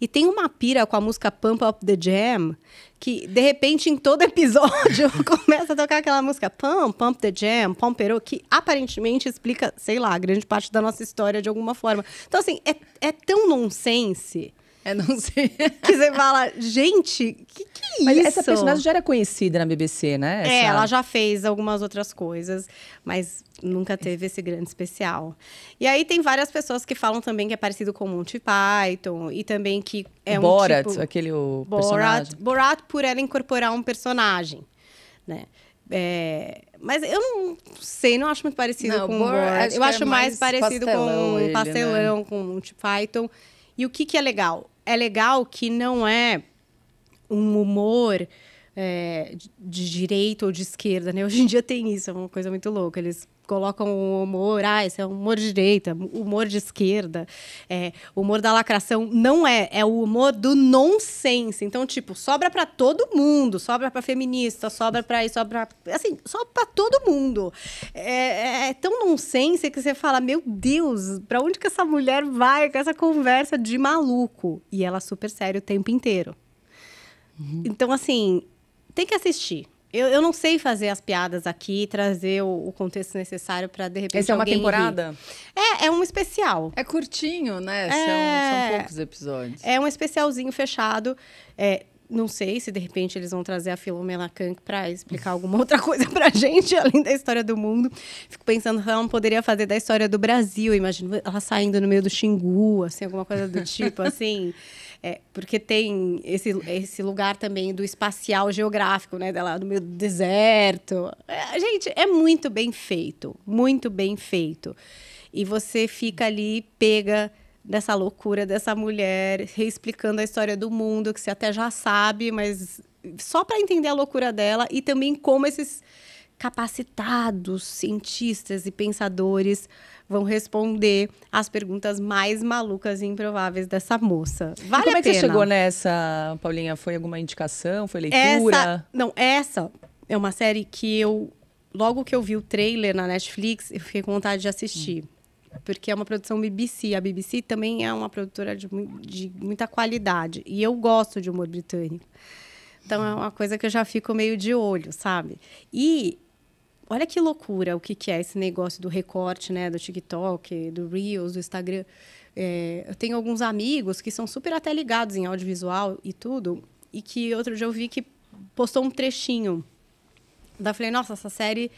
E tem uma pira com a música Pump Up the Jam, que de repente em todo episódio começa a tocar aquela música Pump, Pump the Jam, Pompero, que aparentemente explica, sei lá, grande parte da nossa história de alguma forma. Então, assim, é, é tão nonsense é, não sei. Que você fala, gente, que que é mas isso? Mas essa personagem já era conhecida na BBC, né? É, essa... É, ela já fez algumas outras coisas, mas nunca teve esse grande especial. E aí tem várias pessoas que falam também que é parecido com Monty Python e também que é um Borat, tipo... aquele o Borat, Borat por ela incorporar um personagem, né? É, mas eu não sei, não acho muito parecido não, com Borat. Eu é acho mais, mais parecido com um pastelão, né? com Monty Python. E o que, que é legal? É legal que não é um humor é, de direita ou de esquerda, né? Hoje em dia tem isso, é uma coisa muito louca. Eles colocam o humor, ah, esse é humor de direita, humor de esquerda, é, humor da lacração. Não é, é o humor do nonsense. Então, tipo, sobra para todo mundo, sobra para feminista, sobra para isso, sobra. Assim, sobra para todo mundo. É, é, é, tão nonsense que você fala, meu Deus, para onde que essa mulher vai com essa conversa de maluco? E ela super séria o tempo inteiro. Uhum. Então, assim, tem que assistir. Eu, eu não sei fazer as piadas aqui, trazer o, o contexto necessário para de repente. Essa é uma temporada? É, é um especial. É curtinho, né? É... São, são, é. poucos episódios. É um especialzinho fechado. É, não sei se de repente eles vão trazer a Filomena Kank para explicar alguma outra coisa para a gente, além da história do mundo. Fico pensando, ela não poderia fazer da história do Brasil. Imagino ela saindo no meio do Xingu, assim, alguma coisa do tipo, assim. É, porque tem esse, esse lugar também do espacial geográfico, né? Dela do meio deserto. É, gente, é muito bem feito. Muito bem feito. E você fica ali, pega dessa loucura dessa mulher, reexplicando a história do mundo, que você até já sabe, mas só para entender a loucura dela e também como esses capacitados cientistas e pensadores vão responder as perguntas mais malucas e improváveis dessa moça. Vale como a é que você chegou nessa, Paulinha? Foi alguma indicação? Foi leitura? Essa, não, essa é uma série que eu logo que eu vi o trailer na Netflix, eu fiquei com vontade de assistir. Porque é uma produção BBC. A BBC também é uma produtora de, de muita qualidade. E eu gosto de humor britânico. Então é uma coisa que eu já fico meio de olho, sabe? E olha que loucura o que, que é esse negócio do recorte, né? Do TikTok, do Reels, do Instagram. É, eu tenho alguns amigos que são super até ligados em audiovisual e tudo, e que outro dia eu vi que postou um trechinho. Daí eu falei, nossa, essa série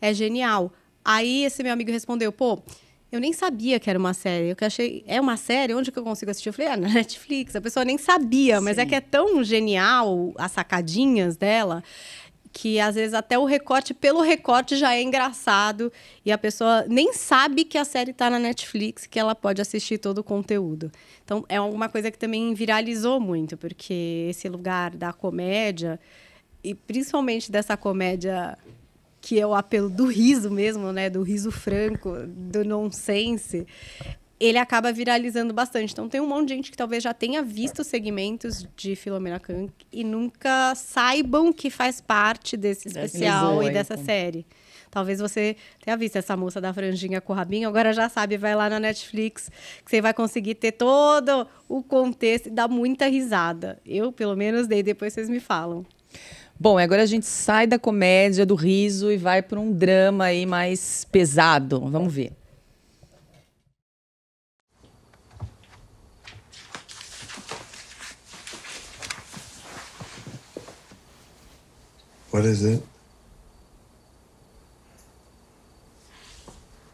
é genial. Aí esse meu amigo respondeu, pô, eu nem sabia que era uma série. Eu achei, é uma série? Onde que eu consigo assistir? Eu falei, ah, na Netflix. A pessoa nem sabia, mas é que é tão genial as sacadinhas dela que às vezes até o recorte pelo recorte já é engraçado e a pessoa nem sabe que a série está na Netflix, que ela pode assistir todo o conteúdo. Então é alguma coisa que também viralizou muito, porque esse lugar da comédia e principalmente dessa comédia que é o apelo do riso mesmo, né, do riso franco, do nonsense, ele acaba viralizando bastante. Então tem um monte de gente que talvez já tenha visto segmentos de Filomena Khan e nunca saibam que faz parte desse especial e dessa série. Talvez você tenha visto essa moça da franjinha com o rabinho, agora já sabe, vai lá na Netflix, que você vai conseguir ter todo o contexto e dar muita risada. Eu, pelo menos, dei, depois vocês me falam. Bom, agora a gente sai da comédia, do riso e vai para um drama aí mais pesado. Vamos ver. What is it?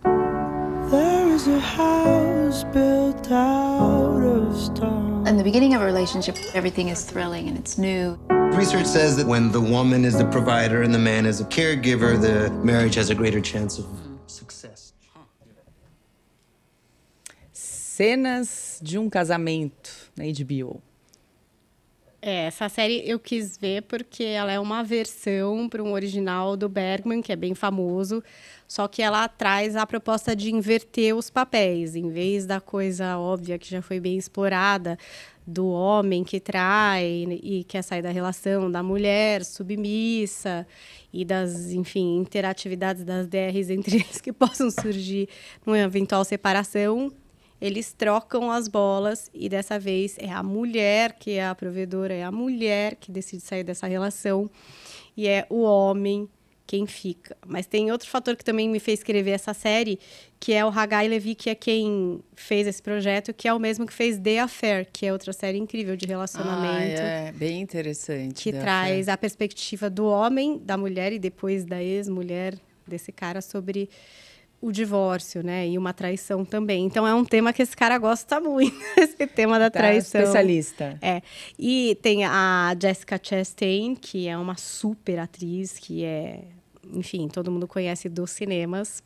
There is a house built out of stone. In the beginning of a relationship, everything is thrilling and it's new. Research says that when the woman is the provider and the man is a caregiver, the marriage has a greater chance of success. Cenas de um casamento na HBO. É, essa série eu quis ver porque ela é uma versão para um original do Bergman, que é bem famoso, só que ela traz a proposta de inverter os papéis, em vez da coisa óbvia que já foi bem explorada do homem que trai e quer sair da relação, da mulher submissa e das, enfim, interatividades das DRs entre eles que possam surgir numa eventual separação eles trocam as bolas e dessa vez é a mulher que é a provedora, é a mulher que decide sair dessa relação e é o homem quem fica. Mas tem outro fator que também me fez escrever essa série, que é o Hagai Levi, que é quem fez esse projeto, que é o mesmo que fez The Affair, que é outra série incrível de relacionamento. Ah, é, bem interessante. Que The traz Affair. a perspectiva do homem, da mulher e depois da ex-mulher desse cara sobre o divórcio, né? E uma traição também. Então é um tema que esse cara gosta muito, esse tema da traição. Tá, especialista. É. E tem a Jessica Chastain, que é uma super atriz, que é, enfim, todo mundo conhece dos cinemas.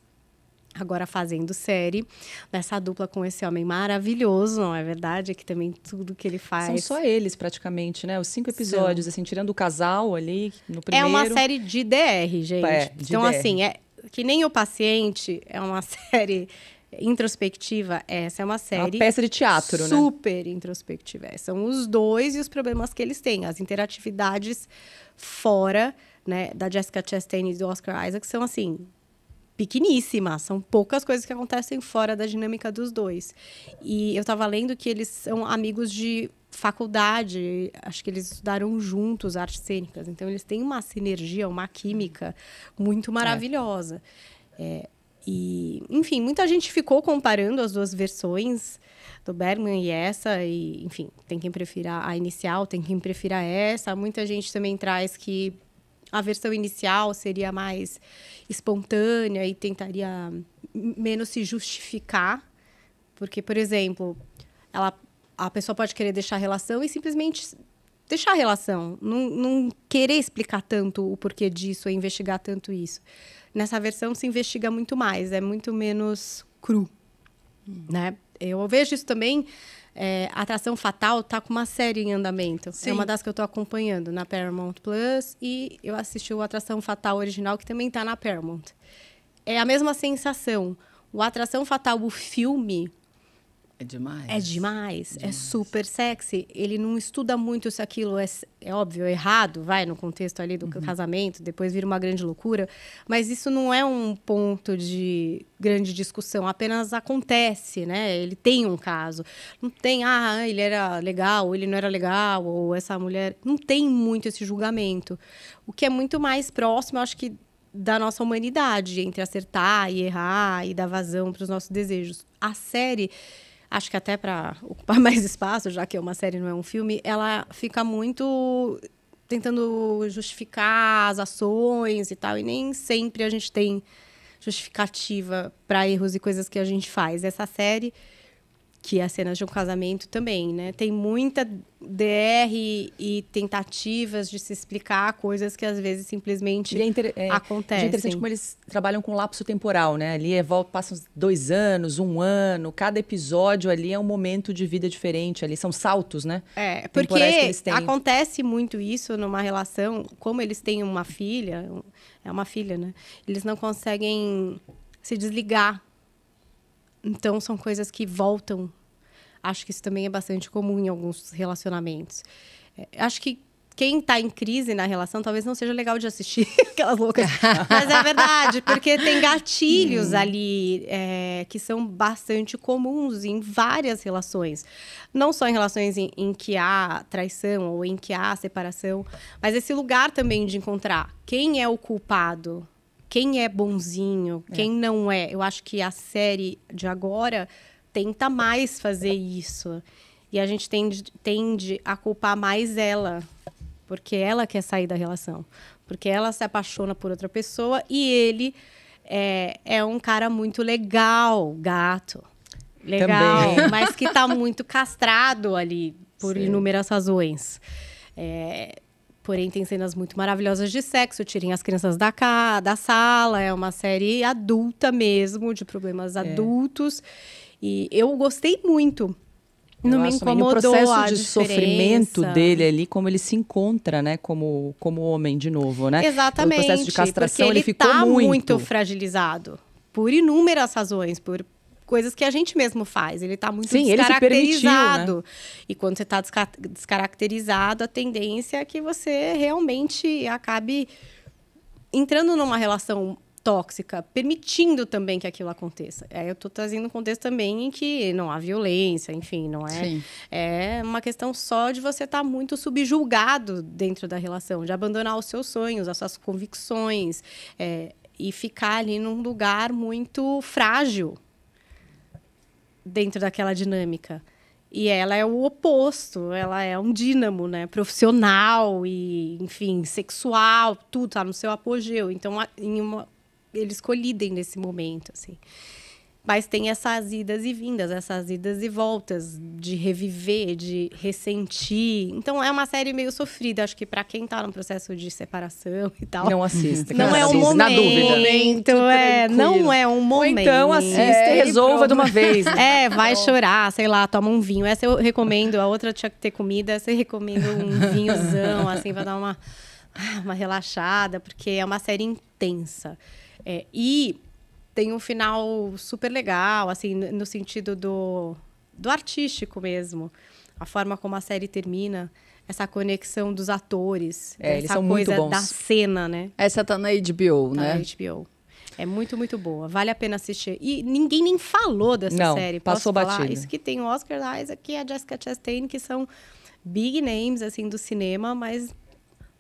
Agora fazendo série, nessa dupla com esse homem maravilhoso, não é verdade? Que também tudo que ele faz. São só eles, praticamente, né? Os cinco episódios, São. assim, tirando o casal ali no primeiro. É uma série de DR, gente. É, de então, DR. assim, é, que nem o paciente é uma série introspectiva, essa é uma série. Uma peça de teatro, super né? Super introspectiva. É, são os dois e os problemas que eles têm. As interatividades fora né, da Jessica Chastain e do Oscar Isaac são assim. Pequeníssimas, são poucas coisas que acontecem fora da dinâmica dos dois. E eu estava lendo que eles são amigos de faculdade, acho que eles estudaram juntos artes cênicas, então eles têm uma sinergia, uma química muito é. maravilhosa. É. É, e, enfim, muita gente ficou comparando as duas versões do Bergman e essa, e, enfim, tem quem prefira a inicial, tem quem prefira essa. Muita gente também traz que a versão inicial seria mais espontânea e tentaria menos se justificar, porque, por exemplo, ela a pessoa pode querer deixar a relação e simplesmente deixar a relação, não, não querer explicar tanto o porquê disso, investigar tanto isso. Nessa versão se investiga muito mais, é muito menos cru, hum. né? Eu vejo isso também. É, Atração Fatal tá com uma série em andamento. É Sim. É uma das que eu tô acompanhando na Paramount Plus e eu assisti o Atração Fatal original que também tá na Paramount. É a mesma sensação. O Atração Fatal, o filme, é demais. É demais, é demais, é super sexy. Ele não estuda muito se aquilo é, é óbvio, errado, vai no contexto ali do uhum. casamento, depois vira uma grande loucura. Mas isso não é um ponto de grande discussão, apenas acontece, né? Ele tem um caso. Não tem, ah, ele era legal, ele não era legal, ou essa mulher. Não tem muito esse julgamento. O que é muito mais próximo, eu acho que da nossa humanidade, entre acertar e errar e dar vazão para os nossos desejos. A série acho que até para ocupar mais espaço, já que é uma série, não é um filme, ela fica muito tentando justificar as ações e tal, e nem sempre a gente tem justificativa para erros e coisas que a gente faz. Essa série que é as cenas de um casamento também, né? Tem muita DR e tentativas de se explicar coisas que às vezes simplesmente é inter... É, acontecem. É interessante como eles trabalham com lapso temporal, né? Ali é, passam dois anos, um ano, cada episódio ali é um momento de vida diferente, ali são saltos, né? É, porque acontece muito isso numa relação, como eles têm uma filha, é uma filha, né? Eles não conseguem se desligar então, são coisas que voltam. Acho que isso também é bastante comum em alguns relacionamentos. É, acho que quem está em crise na relação talvez não seja legal de assistir aquelas loucas. Mas é verdade, porque tem gatilhos hum. ali é, que são bastante comuns em várias relações. Não só em relações em, em, que há traição ou em que há separação, mas esse lugar também de encontrar quem é o culpado quem é bonzinho, é. quem é. não é. Eu acho que a série de agora tenta mais fazer isso. E a gente tende, tende a culpar mais ela, porque ela quer sair da relação. Porque ela se apaixona por outra pessoa e ele é, é um cara muito legal, gato. Legal, Também. mas que está muito castrado ali por Sim. inúmeras razões. É, Porém, tem cenas muito maravilhosas de sexo, tirem as crianças da, ca... da sala. É uma série adulta mesmo, de problemas é. adultos. E eu gostei muito. Não me incomodou. O processo de diferença. sofrimento dele ali, como ele se encontra, né, como, como homem de novo, né? Exatamente. O processo de castração, ele, ele ficou tá muito. muito fragilizado por inúmeras razões, por coisas que a gente mesmo faz. Ele está muito Sim, descaracterizado. Permitiu, né? E quando você está desca descaracterizado, a tendência é que você realmente acabe entrando numa relação tóxica, permitindo também que aquilo aconteça. É, eu estou trazendo um contexto também em que não há violência, enfim, não é. Sim. É uma questão só de você estar tá muito subjulgado dentro da relação, de abandonar os seus sonhos, as suas convicções, é, e ficar ali num lugar muito frágil, dentro daquela dinâmica. E ela é o oposto, ela é um dínamo, né? Profissional e, enfim, sexual, tudo tá no seu apogeu. Então, em uma, eles colidem nesse momento, assim. Mas tem essas idas e vindas, essas idas e voltas de reviver, de ressentir. Então é uma série meio sofrida, acho que para quem tá num processo de separação e tal. Não assista. Não, é um momento. Na dúvida. Então é, não é um momento. Ou então assista é, e resolva e de uma vez. É, vai chorar, sei lá, toma um vinho. Essa eu recomendo, a outra tinha que ter comida, essa eu recomendo um vinhozão, assim, vai dar uma, uma relaxada, porque é uma série intensa. É, e tem um final super legal, assim, no sentido do, do artístico mesmo. A forma como a série termina, essa conexão dos atores, é, essa coisa da cena, né? Essa tá na HBO, tá né? Na HBO. É muito, muito boa. Vale a pena assistir. E ninguém nem falou dessa Não, série. Posso passou falar? batido. Isso que tem o Oscar Isaac e é a Jessica Chastain, que são big names, assim, do cinema, mas,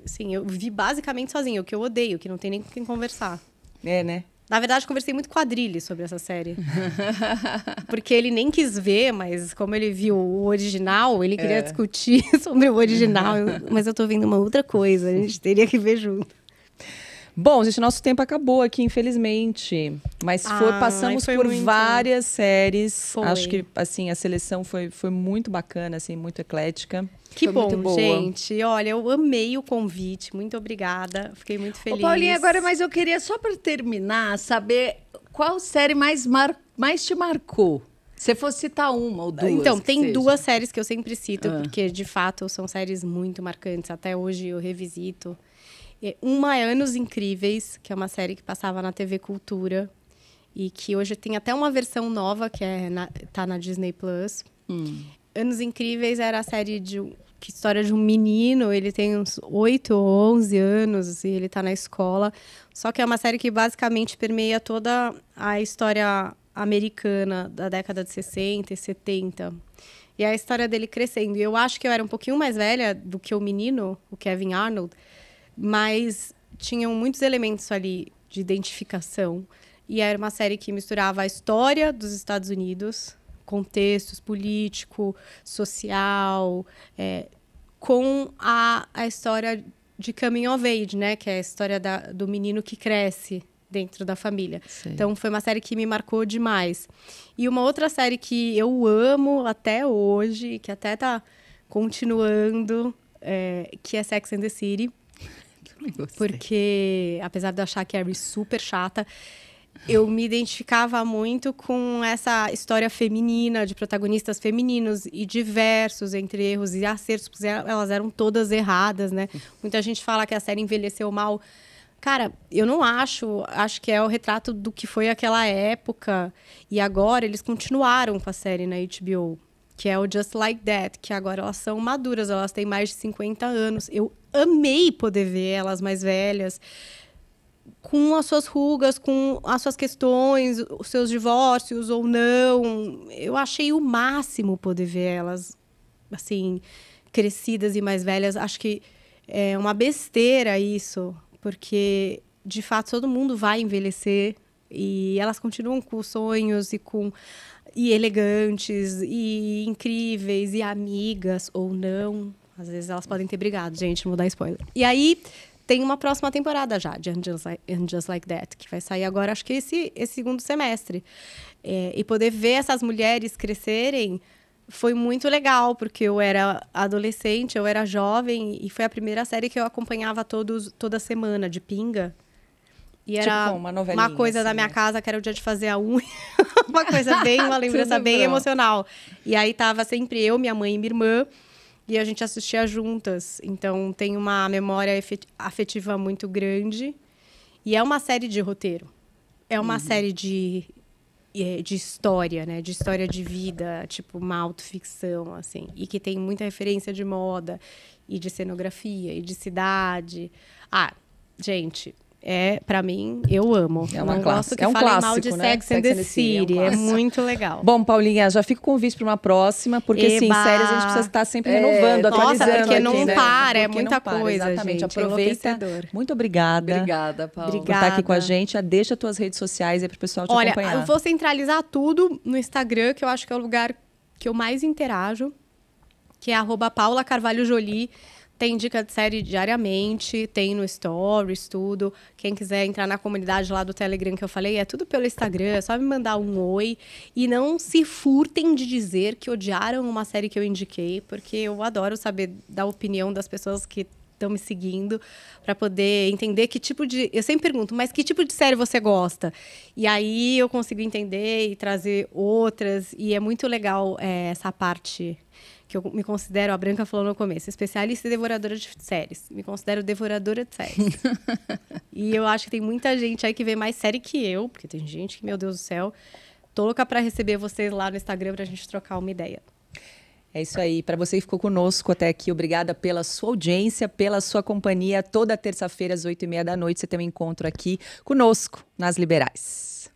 assim, eu vi basicamente sozinho, o que eu odeio, que não tem nem com quem conversar. É, né? Na verdade, conversei muito com a sobre essa série. Porque ele nem quis ver, mas como ele viu o original, ele queria é. discutir sobre o original. mas eu tô vendo uma outra coisa, a gente teria que ver junto. Bom, gente, nosso tempo acabou aqui, infelizmente. Mas ah, foi, passamos por muito... várias séries. Foi. Acho que assim a seleção foi, foi muito bacana, assim, muito eclética. Que foi bom, gente. Olha, eu amei o convite. Muito obrigada. Fiquei muito feliz. Ô, Paulinha, agora, mas eu queria só para terminar saber qual série mais, mar... mais te marcou. Se fosse citar uma ou duas. Então, tem seja. duas séries que eu sempre cito, ah. porque de fato são séries muito marcantes. Até hoje eu revisito. Uma é Anos Incríveis, que é uma série que passava na TV Cultura e que hoje tem até uma versão nova que é na, tá na Disney Plus. Hum. Anos Incríveis era a série de que história de um menino, ele tem uns 8 ou 11 anos e ele está na escola. Só que é uma série que basicamente permeia toda a história americana da década de 60 e 70. E a história dele crescendo. E eu acho que eu era um pouquinho mais velha do que o menino, o Kevin Arnold mas tinham muitos elementos ali de identificação. E era uma série que misturava a história dos Estados Unidos, contextos político, social, é, com a, a história de coming of age, né? Que é a história da, do menino que cresce dentro da família. Sim. Então foi uma série que me marcou demais. E uma outra série que eu amo até hoje, que até tá continuando, é, que é Sex and the City. Porque, apesar de eu achar que a Carrie super chata, eu me identificava muito com essa história feminina, de protagonistas femininos e diversos entre erros e acertos, porque elas eram todas erradas, né? Muita gente fala que a série envelheceu mal. Cara, eu não acho, acho que é o retrato do que foi aquela época. E agora eles continuaram com a série na HBO que é o Just Like That, que agora elas são maduras, elas têm mais de 50 anos. Eu amei poder ver elas mais velhas com as suas rugas, com as suas questões, os seus divórcios ou não. Eu achei o máximo poder ver elas assim crescidas e mais velhas. Acho que é uma besteira isso, porque de fato todo mundo vai envelhecer e elas continuam com sonhos e com e elegantes, e incríveis, e amigas ou não. Às vezes elas podem ter brigado, gente, não vou dar spoiler. E aí tem uma próxima temporada já de Angels Just Like, like That, que vai sair agora, acho que esse, esse segundo semestre. É, e poder ver essas mulheres crescerem foi muito legal, porque eu era adolescente, eu era jovem, e foi a primeira série que eu acompanhava todos, toda semana, de pinga. E era tipo uma, uma, coisa assim, da minha né? casa que era o dia de fazer a unha. uma coisa bem, uma lembrança bem emocional. E aí tava sempre eu, minha mãe e minha irmã. E a gente assistia juntas. Então tem uma memória afetiva muito grande. E é uma série de roteiro. É uma uhum. série de, de história, né? De história de vida, tipo uma autoficção, assim. E que tem muita referência de moda e de cenografia e de cidade. Ah, gente, é, para mim, eu amo. É uma Não clássica. é um clássico, mal de né? Sex, and Sex and the City. É, um é, muito legal. Bom, Paulinha, já fico o convite para uma próxima, porque assim, Eba. sim, séries a gente precisa estar sempre é, renovando, é, atualizando. Nossa, porque aqui, não né? para, é muita para, coisa, exatamente. gente. Aproveita. Muito obrigada. Obrigada, Paulo. Obrigada. Por estar aqui com a gente. Deixa tuas redes sociais aí para o pessoal te Olha, acompanhar. Olha, eu vou centralizar tudo no Instagram, que eu acho que é o lugar que eu mais interajo, que é arroba Paula Carvalho Jolie. Tem dica de série diariamente, tem no Stories, tudo. Quem quiser entrar na comunidade lá do Telegram que eu falei, é tudo pelo Instagram, é só me mandar um oi. E não se furtem de dizer que odiaram uma série que eu indiquei, porque eu adoro saber da opinião das pessoas que estão me seguindo para poder entender que tipo de. Eu sempre pergunto, mas que tipo de série você gosta? E aí eu consigo entender e trazer outras. E é muito legal é, essa parte que eu me considero, a Branca falou no começo, especialista e devoradora de séries. Me considero devoradora de séries. e eu acho que tem muita gente aí que vê mais série que eu, porque tem gente que, meu Deus do céu, tô louca para receber vocês lá no Instagram pra gente trocar uma ideia. É isso aí. Para você que ficou conosco até aqui, obrigada pela sua audiência, pela sua companhia. Toda terça-feira, às oito e meia da noite, você tem um encontro aqui conosco, nas Liberais.